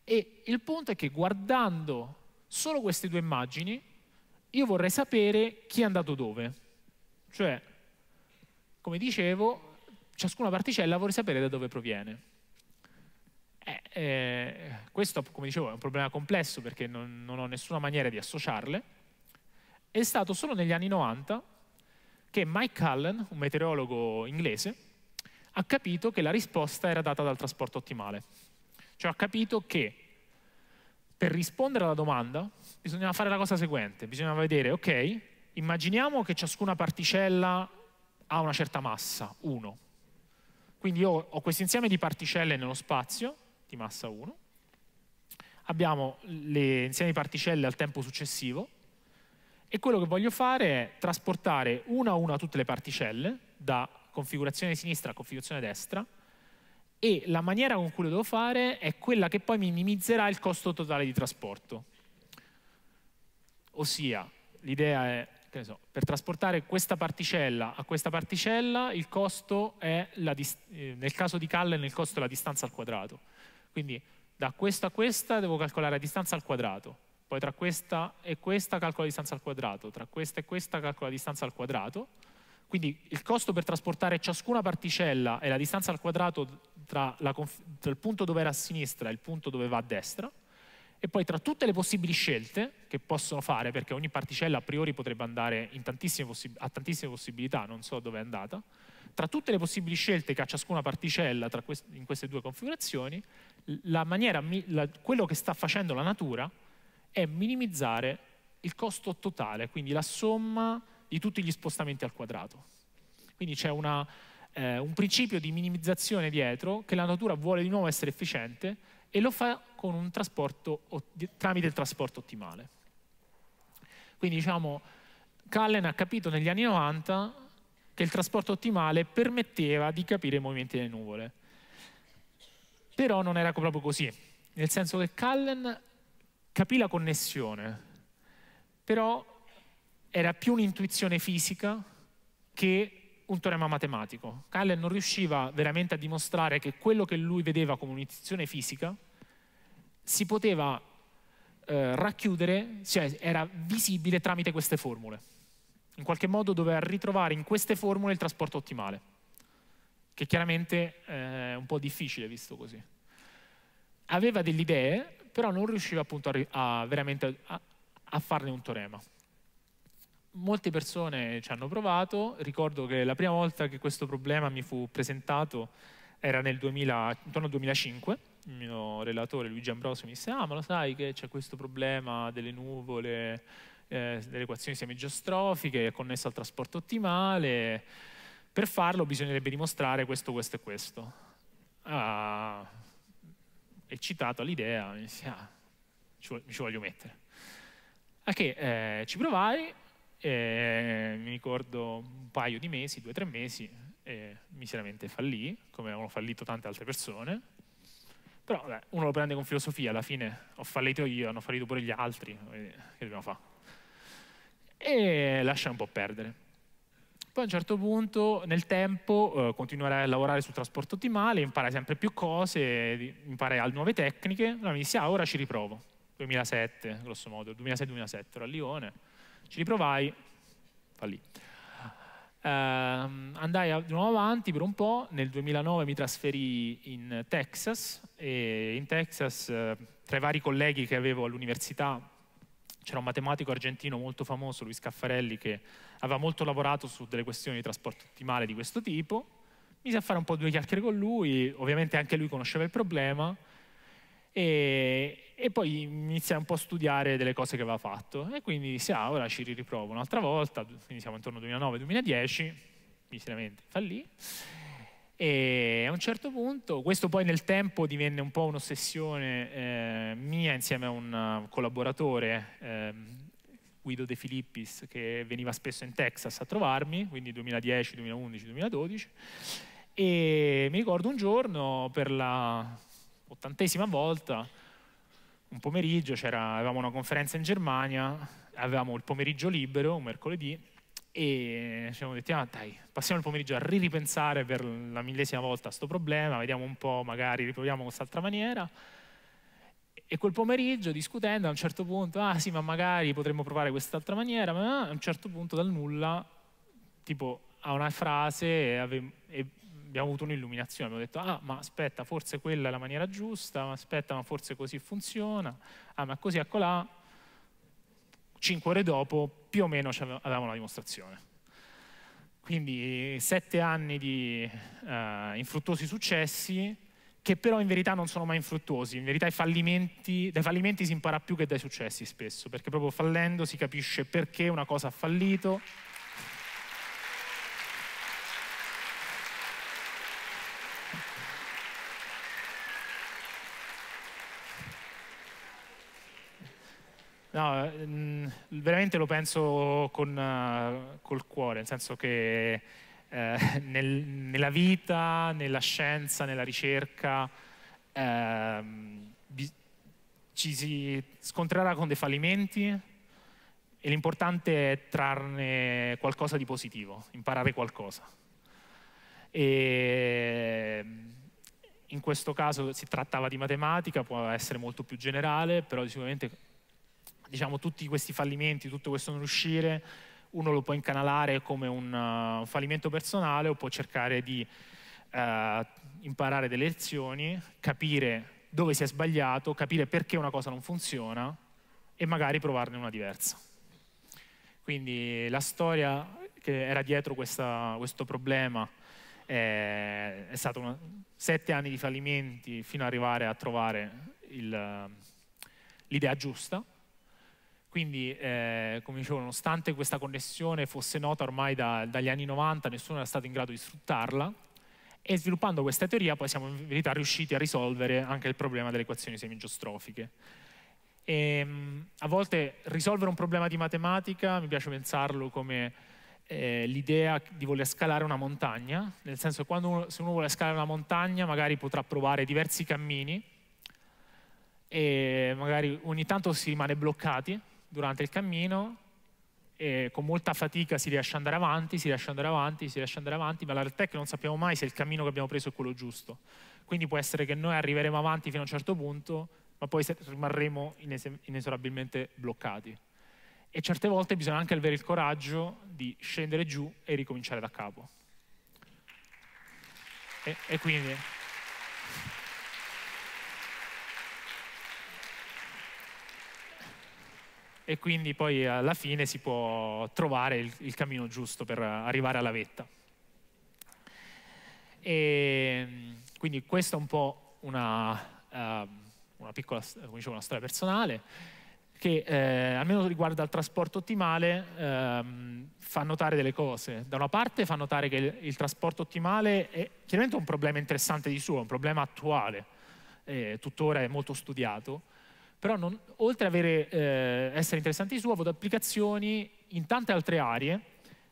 E il punto è che guardando solo queste due immagini, io vorrei sapere chi è andato dove. Cioè, come dicevo, ciascuna particella vorrei sapere da dove proviene. Eh, eh, questo, come dicevo, è un problema complesso perché non, non ho nessuna maniera di associarle. È stato solo negli anni 90 che Mike Cullen, un meteorologo inglese, ha capito che la risposta era data dal trasporto ottimale. Cioè ha capito che per rispondere alla domanda bisognava fare la cosa seguente, bisognava vedere, ok, immaginiamo che ciascuna particella ha una certa massa, 1. Quindi io ho questo insieme di particelle nello spazio, di massa 1, abbiamo l'insieme di particelle al tempo successivo, e quello che voglio fare è trasportare una a una tutte le particelle, da configurazione sinistra a configurazione destra, e la maniera con cui lo devo fare è quella che poi minimizzerà il costo totale di trasporto. Ossia, l'idea è, che so, per trasportare questa particella a questa particella, il costo è, eh, nel caso di Cullen, il costo è la distanza al quadrato. Quindi da questa a questa devo calcolare la distanza al quadrato poi tra questa e questa calcola la distanza al quadrato, tra questa e questa calcola la distanza al quadrato, quindi il costo per trasportare ciascuna particella è la distanza al quadrato tra, tra il punto dove era a sinistra e il punto dove va a destra, e poi tra tutte le possibili scelte che possono fare, perché ogni particella a priori potrebbe andare tantissime a tantissime possibilità, non so dove è andata, tra tutte le possibili scelte che ha ciascuna particella quest in queste due configurazioni, la maniera, la quello che sta facendo la natura è minimizzare il costo totale, quindi la somma di tutti gli spostamenti al quadrato. Quindi c'è eh, un principio di minimizzazione dietro che la natura vuole di nuovo essere efficiente e lo fa tramite il trasporto ottimale. Quindi diciamo, Cullen ha capito negli anni 90 che il trasporto ottimale permetteva di capire i movimenti delle nuvole. Però non era proprio così, nel senso che Cullen capì la connessione, però era più un'intuizione fisica che un teorema matematico. Kallen non riusciva veramente a dimostrare che quello che lui vedeva come un'intuizione fisica si poteva eh, racchiudere, cioè era visibile tramite queste formule. In qualche modo doveva ritrovare in queste formule il trasporto ottimale, che chiaramente eh, è un po' difficile visto così. Aveva delle idee, però non riusciva appunto a, a veramente a, a farne un teorema molte persone ci hanno provato, ricordo che la prima volta che questo problema mi fu presentato era nel 2000, intorno al 2005, il mio relatore Luigi Ambrosio mi disse ah ma lo sai che c'è questo problema delle nuvole, eh, delle equazioni semigeostrofiche connesso al trasporto ottimale, per farlo bisognerebbe dimostrare questo, questo e questo. Ah, eccitato all'idea, mi dissi, ah, mi ci voglio mettere. A che eh, ci provai, eh, mi ricordo un paio di mesi, due o tre mesi, eh, miseramente fallì, come avevano fallito tante altre persone, però beh, uno lo prende con filosofia, alla fine ho fallito io, hanno fallito pure gli altri, che dobbiamo fare? E lascia un po' perdere. Poi a un certo punto nel tempo eh, continuerai a lavorare sul trasporto ottimale, imparai sempre più cose, imparai nuove tecniche, allora mi dissi ah ora ci riprovo, 2007 grosso modo, 2006-2007 ero a Lione, ci riprovai, fallì. Eh, andai di nuovo avanti per un po', nel 2009 mi trasferì in Texas e in Texas eh, tra i vari colleghi che avevo all'università c'era un matematico argentino molto famoso, Luis Caffarelli, che aveva molto lavorato su delle questioni di trasporto ottimale di questo tipo, mise a fare un po' due chiacchiere con lui, ovviamente anche lui conosceva il problema, e, e poi iniziai un po' a studiare delle cose che aveva fatto. E quindi disse, ah, ora ci riprovo un'altra volta, quindi siamo intorno al 2009-2010, miseramente fallì. E a un certo punto, questo poi nel tempo divenne un po' un'ossessione eh, mia insieme a un collaboratore eh, Guido De Filippis che veniva spesso in Texas a trovarmi, quindi 2010, 2011, 2012, e mi ricordo un giorno per la ottantesima volta, un pomeriggio, avevamo una conferenza in Germania, avevamo il pomeriggio libero, un mercoledì, e ci siamo detti, ah dai, passiamo il pomeriggio a ripensare per la millesima volta a questo problema, vediamo un po', magari riproviamo in quest'altra maniera e quel pomeriggio, discutendo, a un certo punto, ah sì, ma magari potremmo provare quest'altra maniera, ma a un certo punto dal nulla, tipo a una frase e, ave- e abbiamo avuto un'illuminazione, abbiamo detto, ah ma aspetta, forse quella è la maniera giusta, ma aspetta, ma forse così funziona, ah ma così, ecco là, cinque ore dopo più o meno avevamo la dimostrazione. Quindi sette anni di uh, infruttuosi successi che però in verità non sono mai infruttuosi, in verità fallimenti, dai fallimenti si impara più che dai successi spesso, perché proprio fallendo si capisce perché una cosa ha fallito. No, mm, veramente lo penso con, uh, col cuore, nel senso che eh, nel, nella vita, nella scienza, nella ricerca, eh, ci si scontrerà con dei fallimenti e l'importante è trarne qualcosa di positivo, imparare qualcosa. E in questo caso si trattava di matematica, può essere molto più generale, però sicuramente diciamo, tutti questi fallimenti, tutto questo non riuscire, uno lo può incanalare come un, uh, fallimento personale o può cercare di uh, imparare delle lezioni, capire dove si è sbagliato, capire perché una cosa non funziona e magari provarne una diversa. Quindi la storia che era dietro questa, questo problema è, è stata una, sette anni di fallimenti fino ad arrivare a trovare l'idea giusta quindi, eh, come dicevo, nonostante questa connessione fosse nota ormai da, dagli anni 90, nessuno era stato in grado di sfruttarla, e sviluppando questa teoria poi siamo in verità riusciti a risolvere anche il problema delle equazioni semigiostrofiche. E, ehm, a volte risolvere un problema di matematica, mi piace pensarlo come eh, l'idea di voler scalare una montagna, nel senso che quando uno, se uno vuole scalare una montagna magari potrà provare diversi cammini e magari ogni tanto si rimane bloccati durante il cammino e con molta fatica si riesce ad andare avanti, si riesce ad andare avanti, si riesce ad andare avanti, ma la realtà è che non sappiamo mai se il cammino che abbiamo preso è quello giusto. Quindi può essere che noi arriveremo avanti fino a un certo punto, ma poi rimarremo inesorabilmente bloccati. E certe volte bisogna anche avere il coraggio di scendere giù e ricominciare da capo. E, e quindi... e quindi poi eh, alla fine si può trovare il, il cammino giusto per arrivare alla vetta. E, ehm, quindi questa è un po' una, uh, una piccola dicevo, una storia personale che eh, almeno riguardo al trasporto ottimale ehm, fa notare delle cose. Da una parte fa notare che il, il, trasporto ottimale è chiaramente un problema interessante di suo, un problema attuale, eh, tuttora è molto studiato, però non, oltre ad eh, essere interessanti su, avuto applicazioni in tante altre aree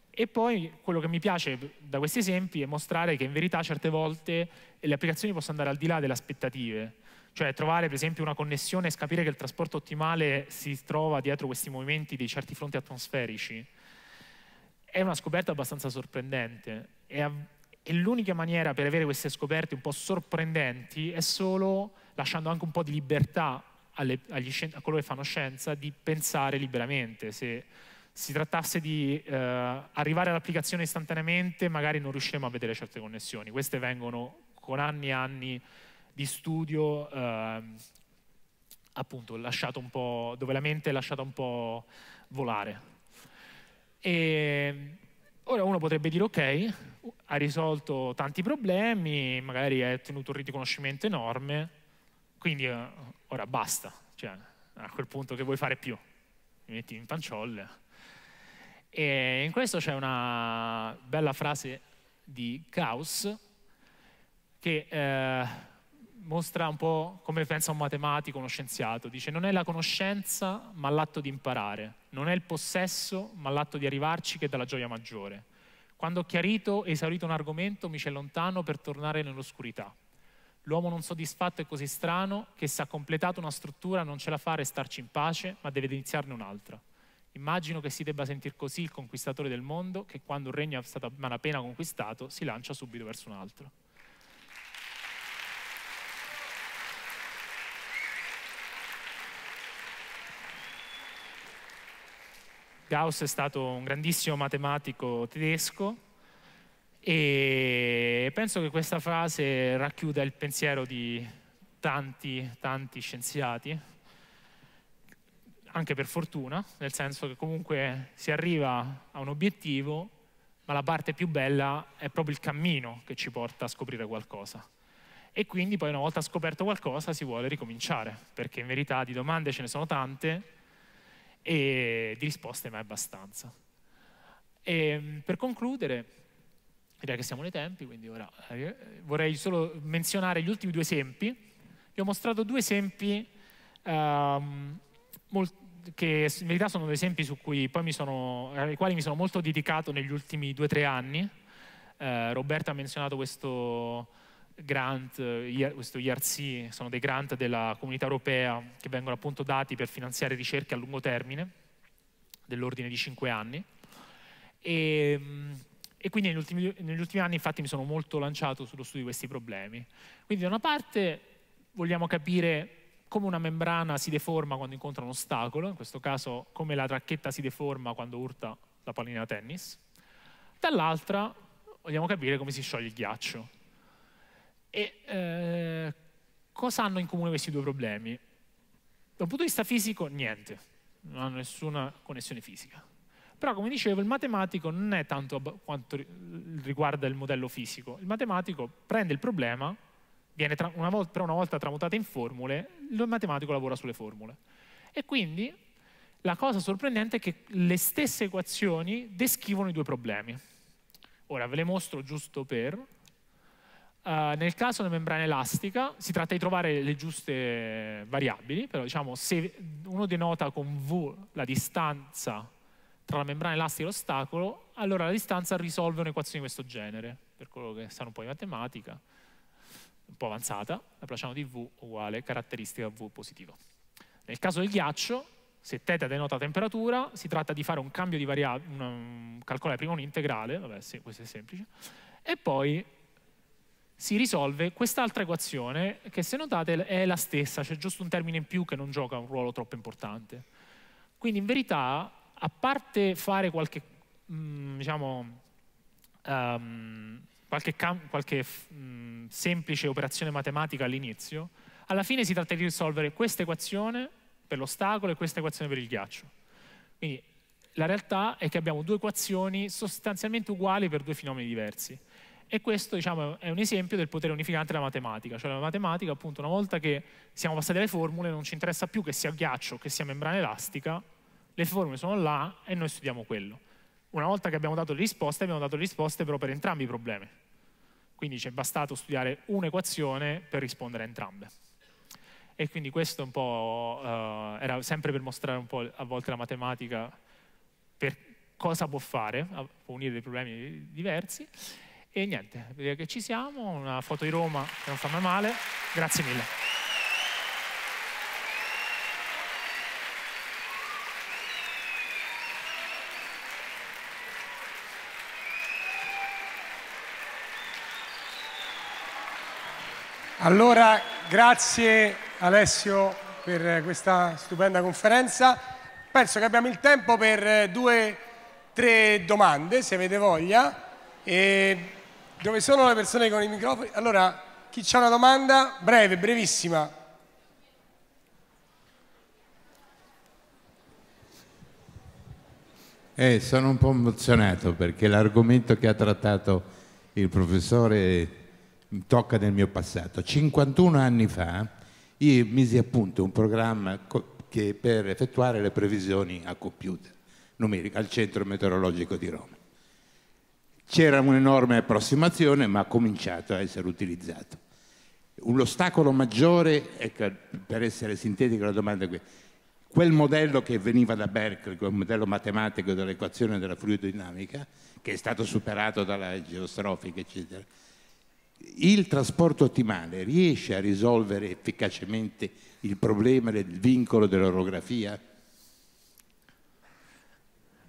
e poi quello che mi piace da questi esempi è mostrare che in verità certe volte le applicazioni possono andare al di là delle aspettative, cioè trovare per esempio una connessione e capire che il trasporto ottimale si trova dietro questi movimenti di certi fronti atmosferici. È una scoperta abbastanza sorprendente e, e l'unica maniera per avere queste scoperte un po' sorprendenti è solo lasciando anche un po' di libertà alle, a coloro che fanno scienza di pensare liberamente. Se si trattasse di eh, arrivare all'applicazione istantaneamente, magari non riusciremo a vedere certe connessioni. Queste vengono con anni e anni di studio, eh, appunto, dove la mente è lasciata un po' volare. E ehm, ora uno potrebbe dire, ok, ha risolto tanti problemi, magari ha ottenuto un riconoscimento enorme, quindi eh, ora basta, cioè, a quel punto che vuoi fare più? Mi metti in panciolle. E in questo c'è una bella frase di Gauss che eh, mostra un po' come pensa un matematico, uno scienziato. Dice non è la conoscenza ma l'atto di imparare, non è il possesso ma l'atto di arrivarci che dà la gioia maggiore. Quando ho chiarito e esaurito un argomento mi c'è lontano per tornare nell'oscurità. L'uomo non soddisfatto è così strano che se ha completato una struttura non ce la fa a restarci in pace, ma deve iniziarne un'altra. Immagino che si debba sentire così il conquistatore del mondo che quando un regno è stato a malapena conquistato si lancia subito verso un altro. Gauss è stato un grandissimo matematico tedesco e penso che questa frase racchiuda il pensiero di tanti, tanti scienziati, anche per fortuna, nel senso che comunque si arriva a un obiettivo, ma la parte più bella è proprio il cammino che ci porta a scoprire qualcosa. E quindi poi una volta scoperto qualcosa si vuole ricominciare, perché in verità di domande ce ne sono tante e di risposte mai abbastanza. E ehm, per concludere, direi che siamo nei tempi, quindi ora eh, vorrei solo menzionare gli ultimi due esempi. Vi ho mostrato due esempi ehm, che in verità sono due esempi sono, ai quali mi sono molto dedicato negli ultimi due o tre anni. Eh, Roberto ha menzionato questo grant, eh, questo IRC, sono dei grant della comunità europea che vengono appunto dati per finanziare ricerche a lungo termine, dell'ordine di cinque anni. E, ehm, e quindi negli ultimi, negli ultimi, anni infatti mi sono molto lanciato sullo studio di questi problemi. Quindi da una parte vogliamo capire come una membrana si deforma quando incontra un ostacolo, in questo caso come la racchetta si deforma quando urta la pallina da tennis, dall'altra vogliamo capire come si scioglie il ghiaccio. E eh, cosa hanno in comune questi due problemi? Da un punto di vista fisico niente, non hanno nessuna connessione fisica. Però come dicevo il matematico non è tanto quanto riguarda il modello fisico, il matematico prende il problema, viene una volta, però una volta tramutato in formule, il matematico lavora sulle formule. E quindi la cosa sorprendente è che le stesse equazioni descrivono i due problemi. Ora ve le mostro giusto per... Uh, nel caso della membrana elastica si tratta di trovare le giuste variabili, però diciamo se uno denota con V la distanza tra la membrana elastica e l'ostacolo, allora la distanza risolve un'equazione di questo genere, per quello che sanno un po' di matematica, un po' avanzata, la placiamo di V uguale caratteristica V positiva. Nel caso del ghiaccio, se teta denota temperatura, si tratta di fare un cambio di variabile, um, calcolare prima un integrale, vabbè sì, questo è semplice, e poi si risolve quest'altra equazione che se notate è la stessa, c'è giusto un termine in più che non gioca un ruolo troppo importante. Quindi in verità a parte fare qualche, mh, mm, diciamo, um, qualche, qualche mh, mm, semplice operazione matematica all'inizio, alla fine si tratta di risolvere questa equazione per l'ostacolo e questa equazione per il ghiaccio. Quindi la realtà è che abbiamo due equazioni sostanzialmente uguali per due fenomeni diversi. E questo diciamo, è un esempio del potere unificante della matematica, cioè la matematica appunto una volta che siamo passati alle formule non ci interessa più che sia ghiaccio o che sia membrana elastica, le formule sono là e noi studiamo quello. Una volta che abbiamo dato le risposte, abbiamo dato le risposte però per entrambi i problemi. Quindi ci è bastato studiare un'equazione per rispondere a entrambe. E quindi questo un po' eh, era sempre per mostrare un po' a volte la matematica per cosa può fare, può unire dei problemi diversi. E niente, direi che ci siamo, una foto di Roma che non fa mai male, grazie mille. Allora, grazie Alessio per questa stupenda conferenza. Penso che abbiamo il tempo per due, tre domande, se avete voglia. E dove sono le persone con i microfoni? Allora, chi ha una domanda? Breve, brevissima. Eh, sono un po' emozionato perché l'argomento che ha trattato il professore tocca nel mio passato. 51 anni fa io misi a punto un programma per effettuare le previsioni a computer numerica al centro meteorologico di Roma. C'era un'enorme approssimazione ma ha cominciato a essere utilizzato. L'ostacolo maggiore, ecco, per essere sintetico la domanda è questa, quel modello che veniva da Berkeley, quel modello matematico dell'equazione della fluidodinamica, che è stato superato dalla geostrofica, eccetera, il trasporto ottimale riesce a risolvere efficacemente il problema del vincolo dell'orografia?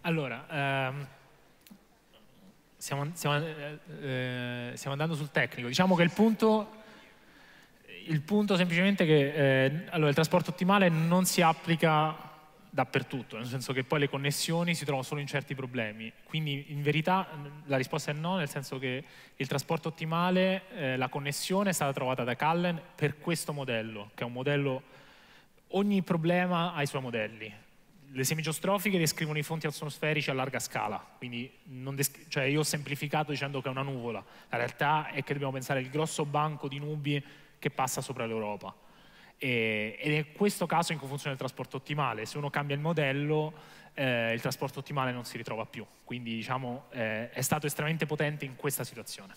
Allora, ehm, stiamo, stiamo, eh, eh stiamo, andando sul tecnico. Diciamo che il punto, il punto semplicemente è che eh, allora, il trasporto ottimale non si applica dappertutto, nel senso che poi le connessioni si trovano solo in certi problemi. Quindi in verità la risposta è no, nel senso che il trasporto ottimale, eh, la connessione è stata trovata da Cullen per questo modello, che è un modello, ogni problema ha i suoi modelli. Le semigiostrofiche descrivono i fonti atmosferici a larga scala, quindi cioè io ho semplificato dicendo che è una nuvola, la realtà è che dobbiamo pensare al grosso banco di nubi che passa sopra l'Europa e, eh, ed è questo caso in cui funziona il trasporto ottimale. Se uno cambia il modello, eh, il trasporto ottimale non si ritrova più. Quindi diciamo, eh, è stato estremamente potente in questa situazione.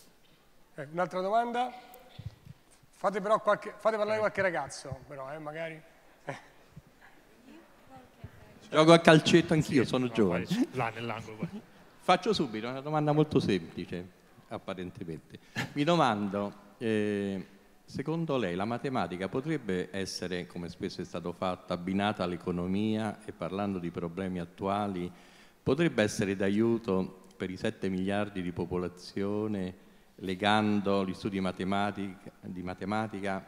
Eh, un'altra domanda? Fate, però qualche, fate parlare eh. qualche ragazzo, però, eh, magari. Gioco a calcetto anch'io, sì, sono giovane. là nell'angolo. Faccio subito una domanda molto semplice, apparentemente. Mi domando, eh, Secondo lei la matematica potrebbe essere, come spesso è stato fatto, abbinata all'economia e parlando di problemi attuali, potrebbe essere d'aiuto per i 7 miliardi di popolazione legando gli studi matematica, di matematica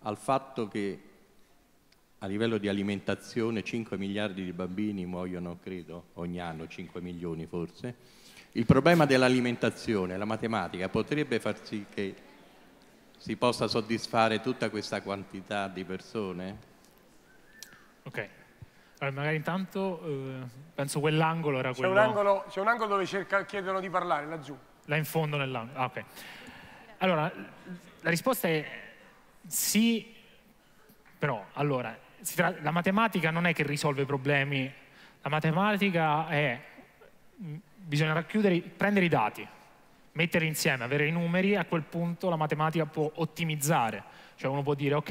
al fatto che a livello di alimentazione 5 miliardi di bambini muoiono, credo, ogni anno, 5 milioni forse. Il problema dell'alimentazione, la matematica, potrebbe far sì che si possa soddisfare tutta questa quantità di persone? Ok. Allora, magari intanto eh, penso quell'angolo era quello. C'è un, angolo dove cerca, chiedono di parlare, laggiù. Là in fondo nell'angolo. Ah, ok. Allora, la risposta è sì, però allora, la matematica non è che risolve i problemi, la matematica è bisogna racchiudere, prendere i dati, mettere insieme, avere i numeri, a quel punto la matematica può ottimizzare, cioè uno può dire ok,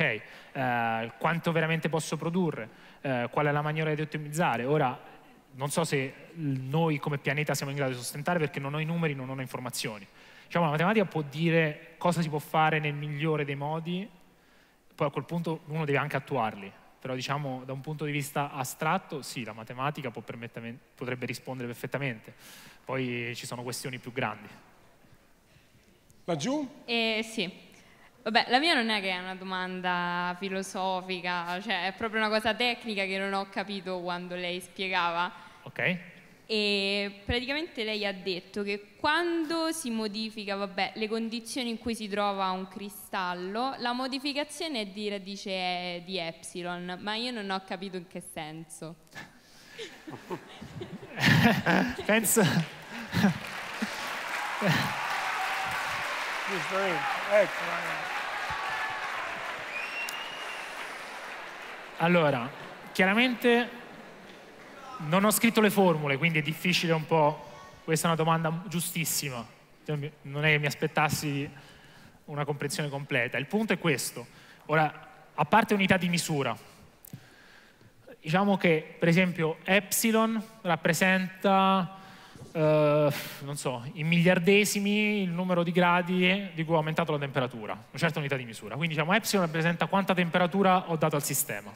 eh, quanto veramente posso produrre, eh, qual è la maniera di ottimizzare. Ora, non so se noi come pianeta siamo in grado di sostentare perché non ho i numeri, non ho le informazioni. Diciamo, la matematica può dire cosa si può fare nel migliore dei modi, poi a quel punto uno deve anche attuarli, però diciamo da un punto di vista astratto sì, la matematica potrebbe rispondere perfettamente, poi ci sono questioni più grandi. Laggiù? Eh, sì. Vabbè, la mia non è che è una domanda filosofica, cioè è proprio una cosa tecnica che non ho capito quando lei spiegava. Ok. E praticamente lei ha detto che quando si modifica, vabbè, le condizioni in cui si trova un cristallo, la modificazione è di radice di epsilon, ma io non ho capito in che senso. Penso... Ecco, allora, chiaramente non ho scritto le formule, quindi è difficile un po', questa è una domanda giustissima, cioè, non è che mi aspettassi una comprensione completa, il punto è questo. Ora, a parte unità di misura, diciamo che per esempio epsilon rappresenta eh, non so, in miliardesimi il numero di gradi di cui ho aumentato la temperatura, una certa unità di misura. Quindi diciamo epsilon rappresenta quanta temperatura ho dato al sistema.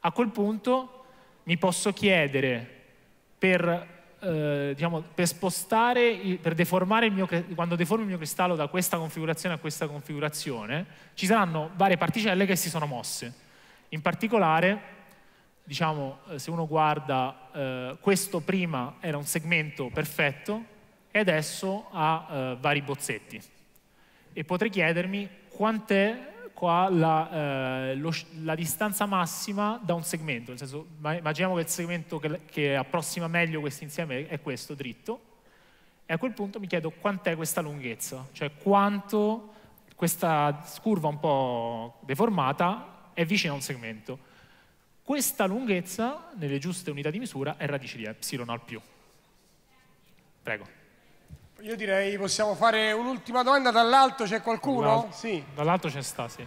A quel punto mi posso chiedere per eh, diciamo, per spostare, per deformare il mio, quando deformo il mio cristallo da questa configurazione a questa configurazione, ci saranno varie particelle che si sono mosse. In particolare, diciamo, eh, se uno guarda, eh, questo prima era un segmento perfetto e adesso ha eh, vari bozzetti. E potrei chiedermi quant'è qua la, eh, lo, la, distanza massima da un segmento, nel senso, immaginiamo che il segmento che, che approssima meglio questo insieme è questo, dritto, e a quel punto mi chiedo quant'è questa lunghezza, cioè quanto questa curva un po' deformata è vicina a un segmento. Questa lunghezza, nelle giuste unità di misura, è radice di epsilon al più. Prego. Io direi possiamo fare un'ultima domanda dall'alto, c'è qualcuno? Sì. Dall'alto c'è sta, sì.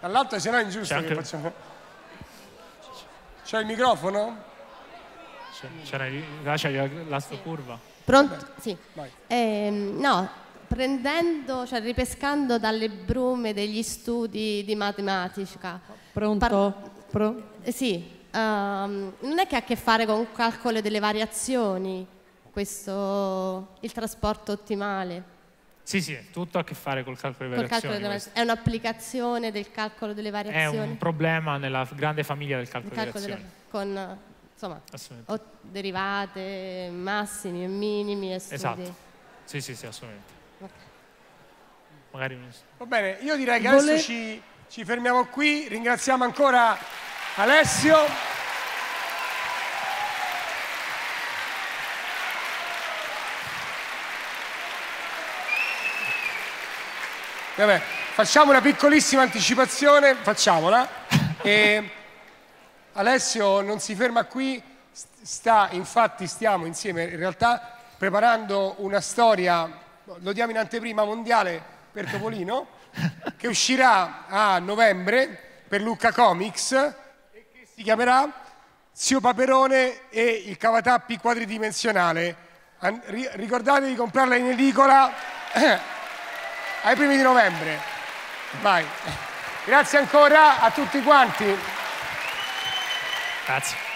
Dall'alto se no è ingiusto anche... facciamo. C'è il microfono? C'era la sua sì. curva. Pronto? Sì. Eh, no, prendendo, cioè ripescando dalle brume degli studi di matematica. Pronto? Pro? Eh, sì, um, non è che ha a che fare con un calcolo delle variazioni, questo, il trasporto ottimale. Sì, sì, tutto ha a che fare col calcolo delle variazioni. Calcolo delle, è un'applicazione del calcolo delle variazioni? È un problema nella grande famiglia del calcolo, calcolo delle variazioni. Delle, con insomma, o derivate, massimi e minimi e studi. Esatto, sì, sì, sì, assolutamente. Okay. Magari... Va bene, io direi che Vole... adesso ci ci fermiamo qui, ringraziamo ancora Alessio. Vabbè, facciamo una piccolissima anticipazione, facciamola. E Alessio non si ferma qui, sta, infatti stiamo insieme in realtà preparando una storia, lo diamo in anteprima mondiale per Topolino che uscirà a novembre per Lucca Comics e che si chiamerà Zio Paperone e il cavatappi quadridimensionale. Ricordate di comprarla in edicola ai primi di novembre. Vai. Grazie ancora a tutti quanti. Grazie.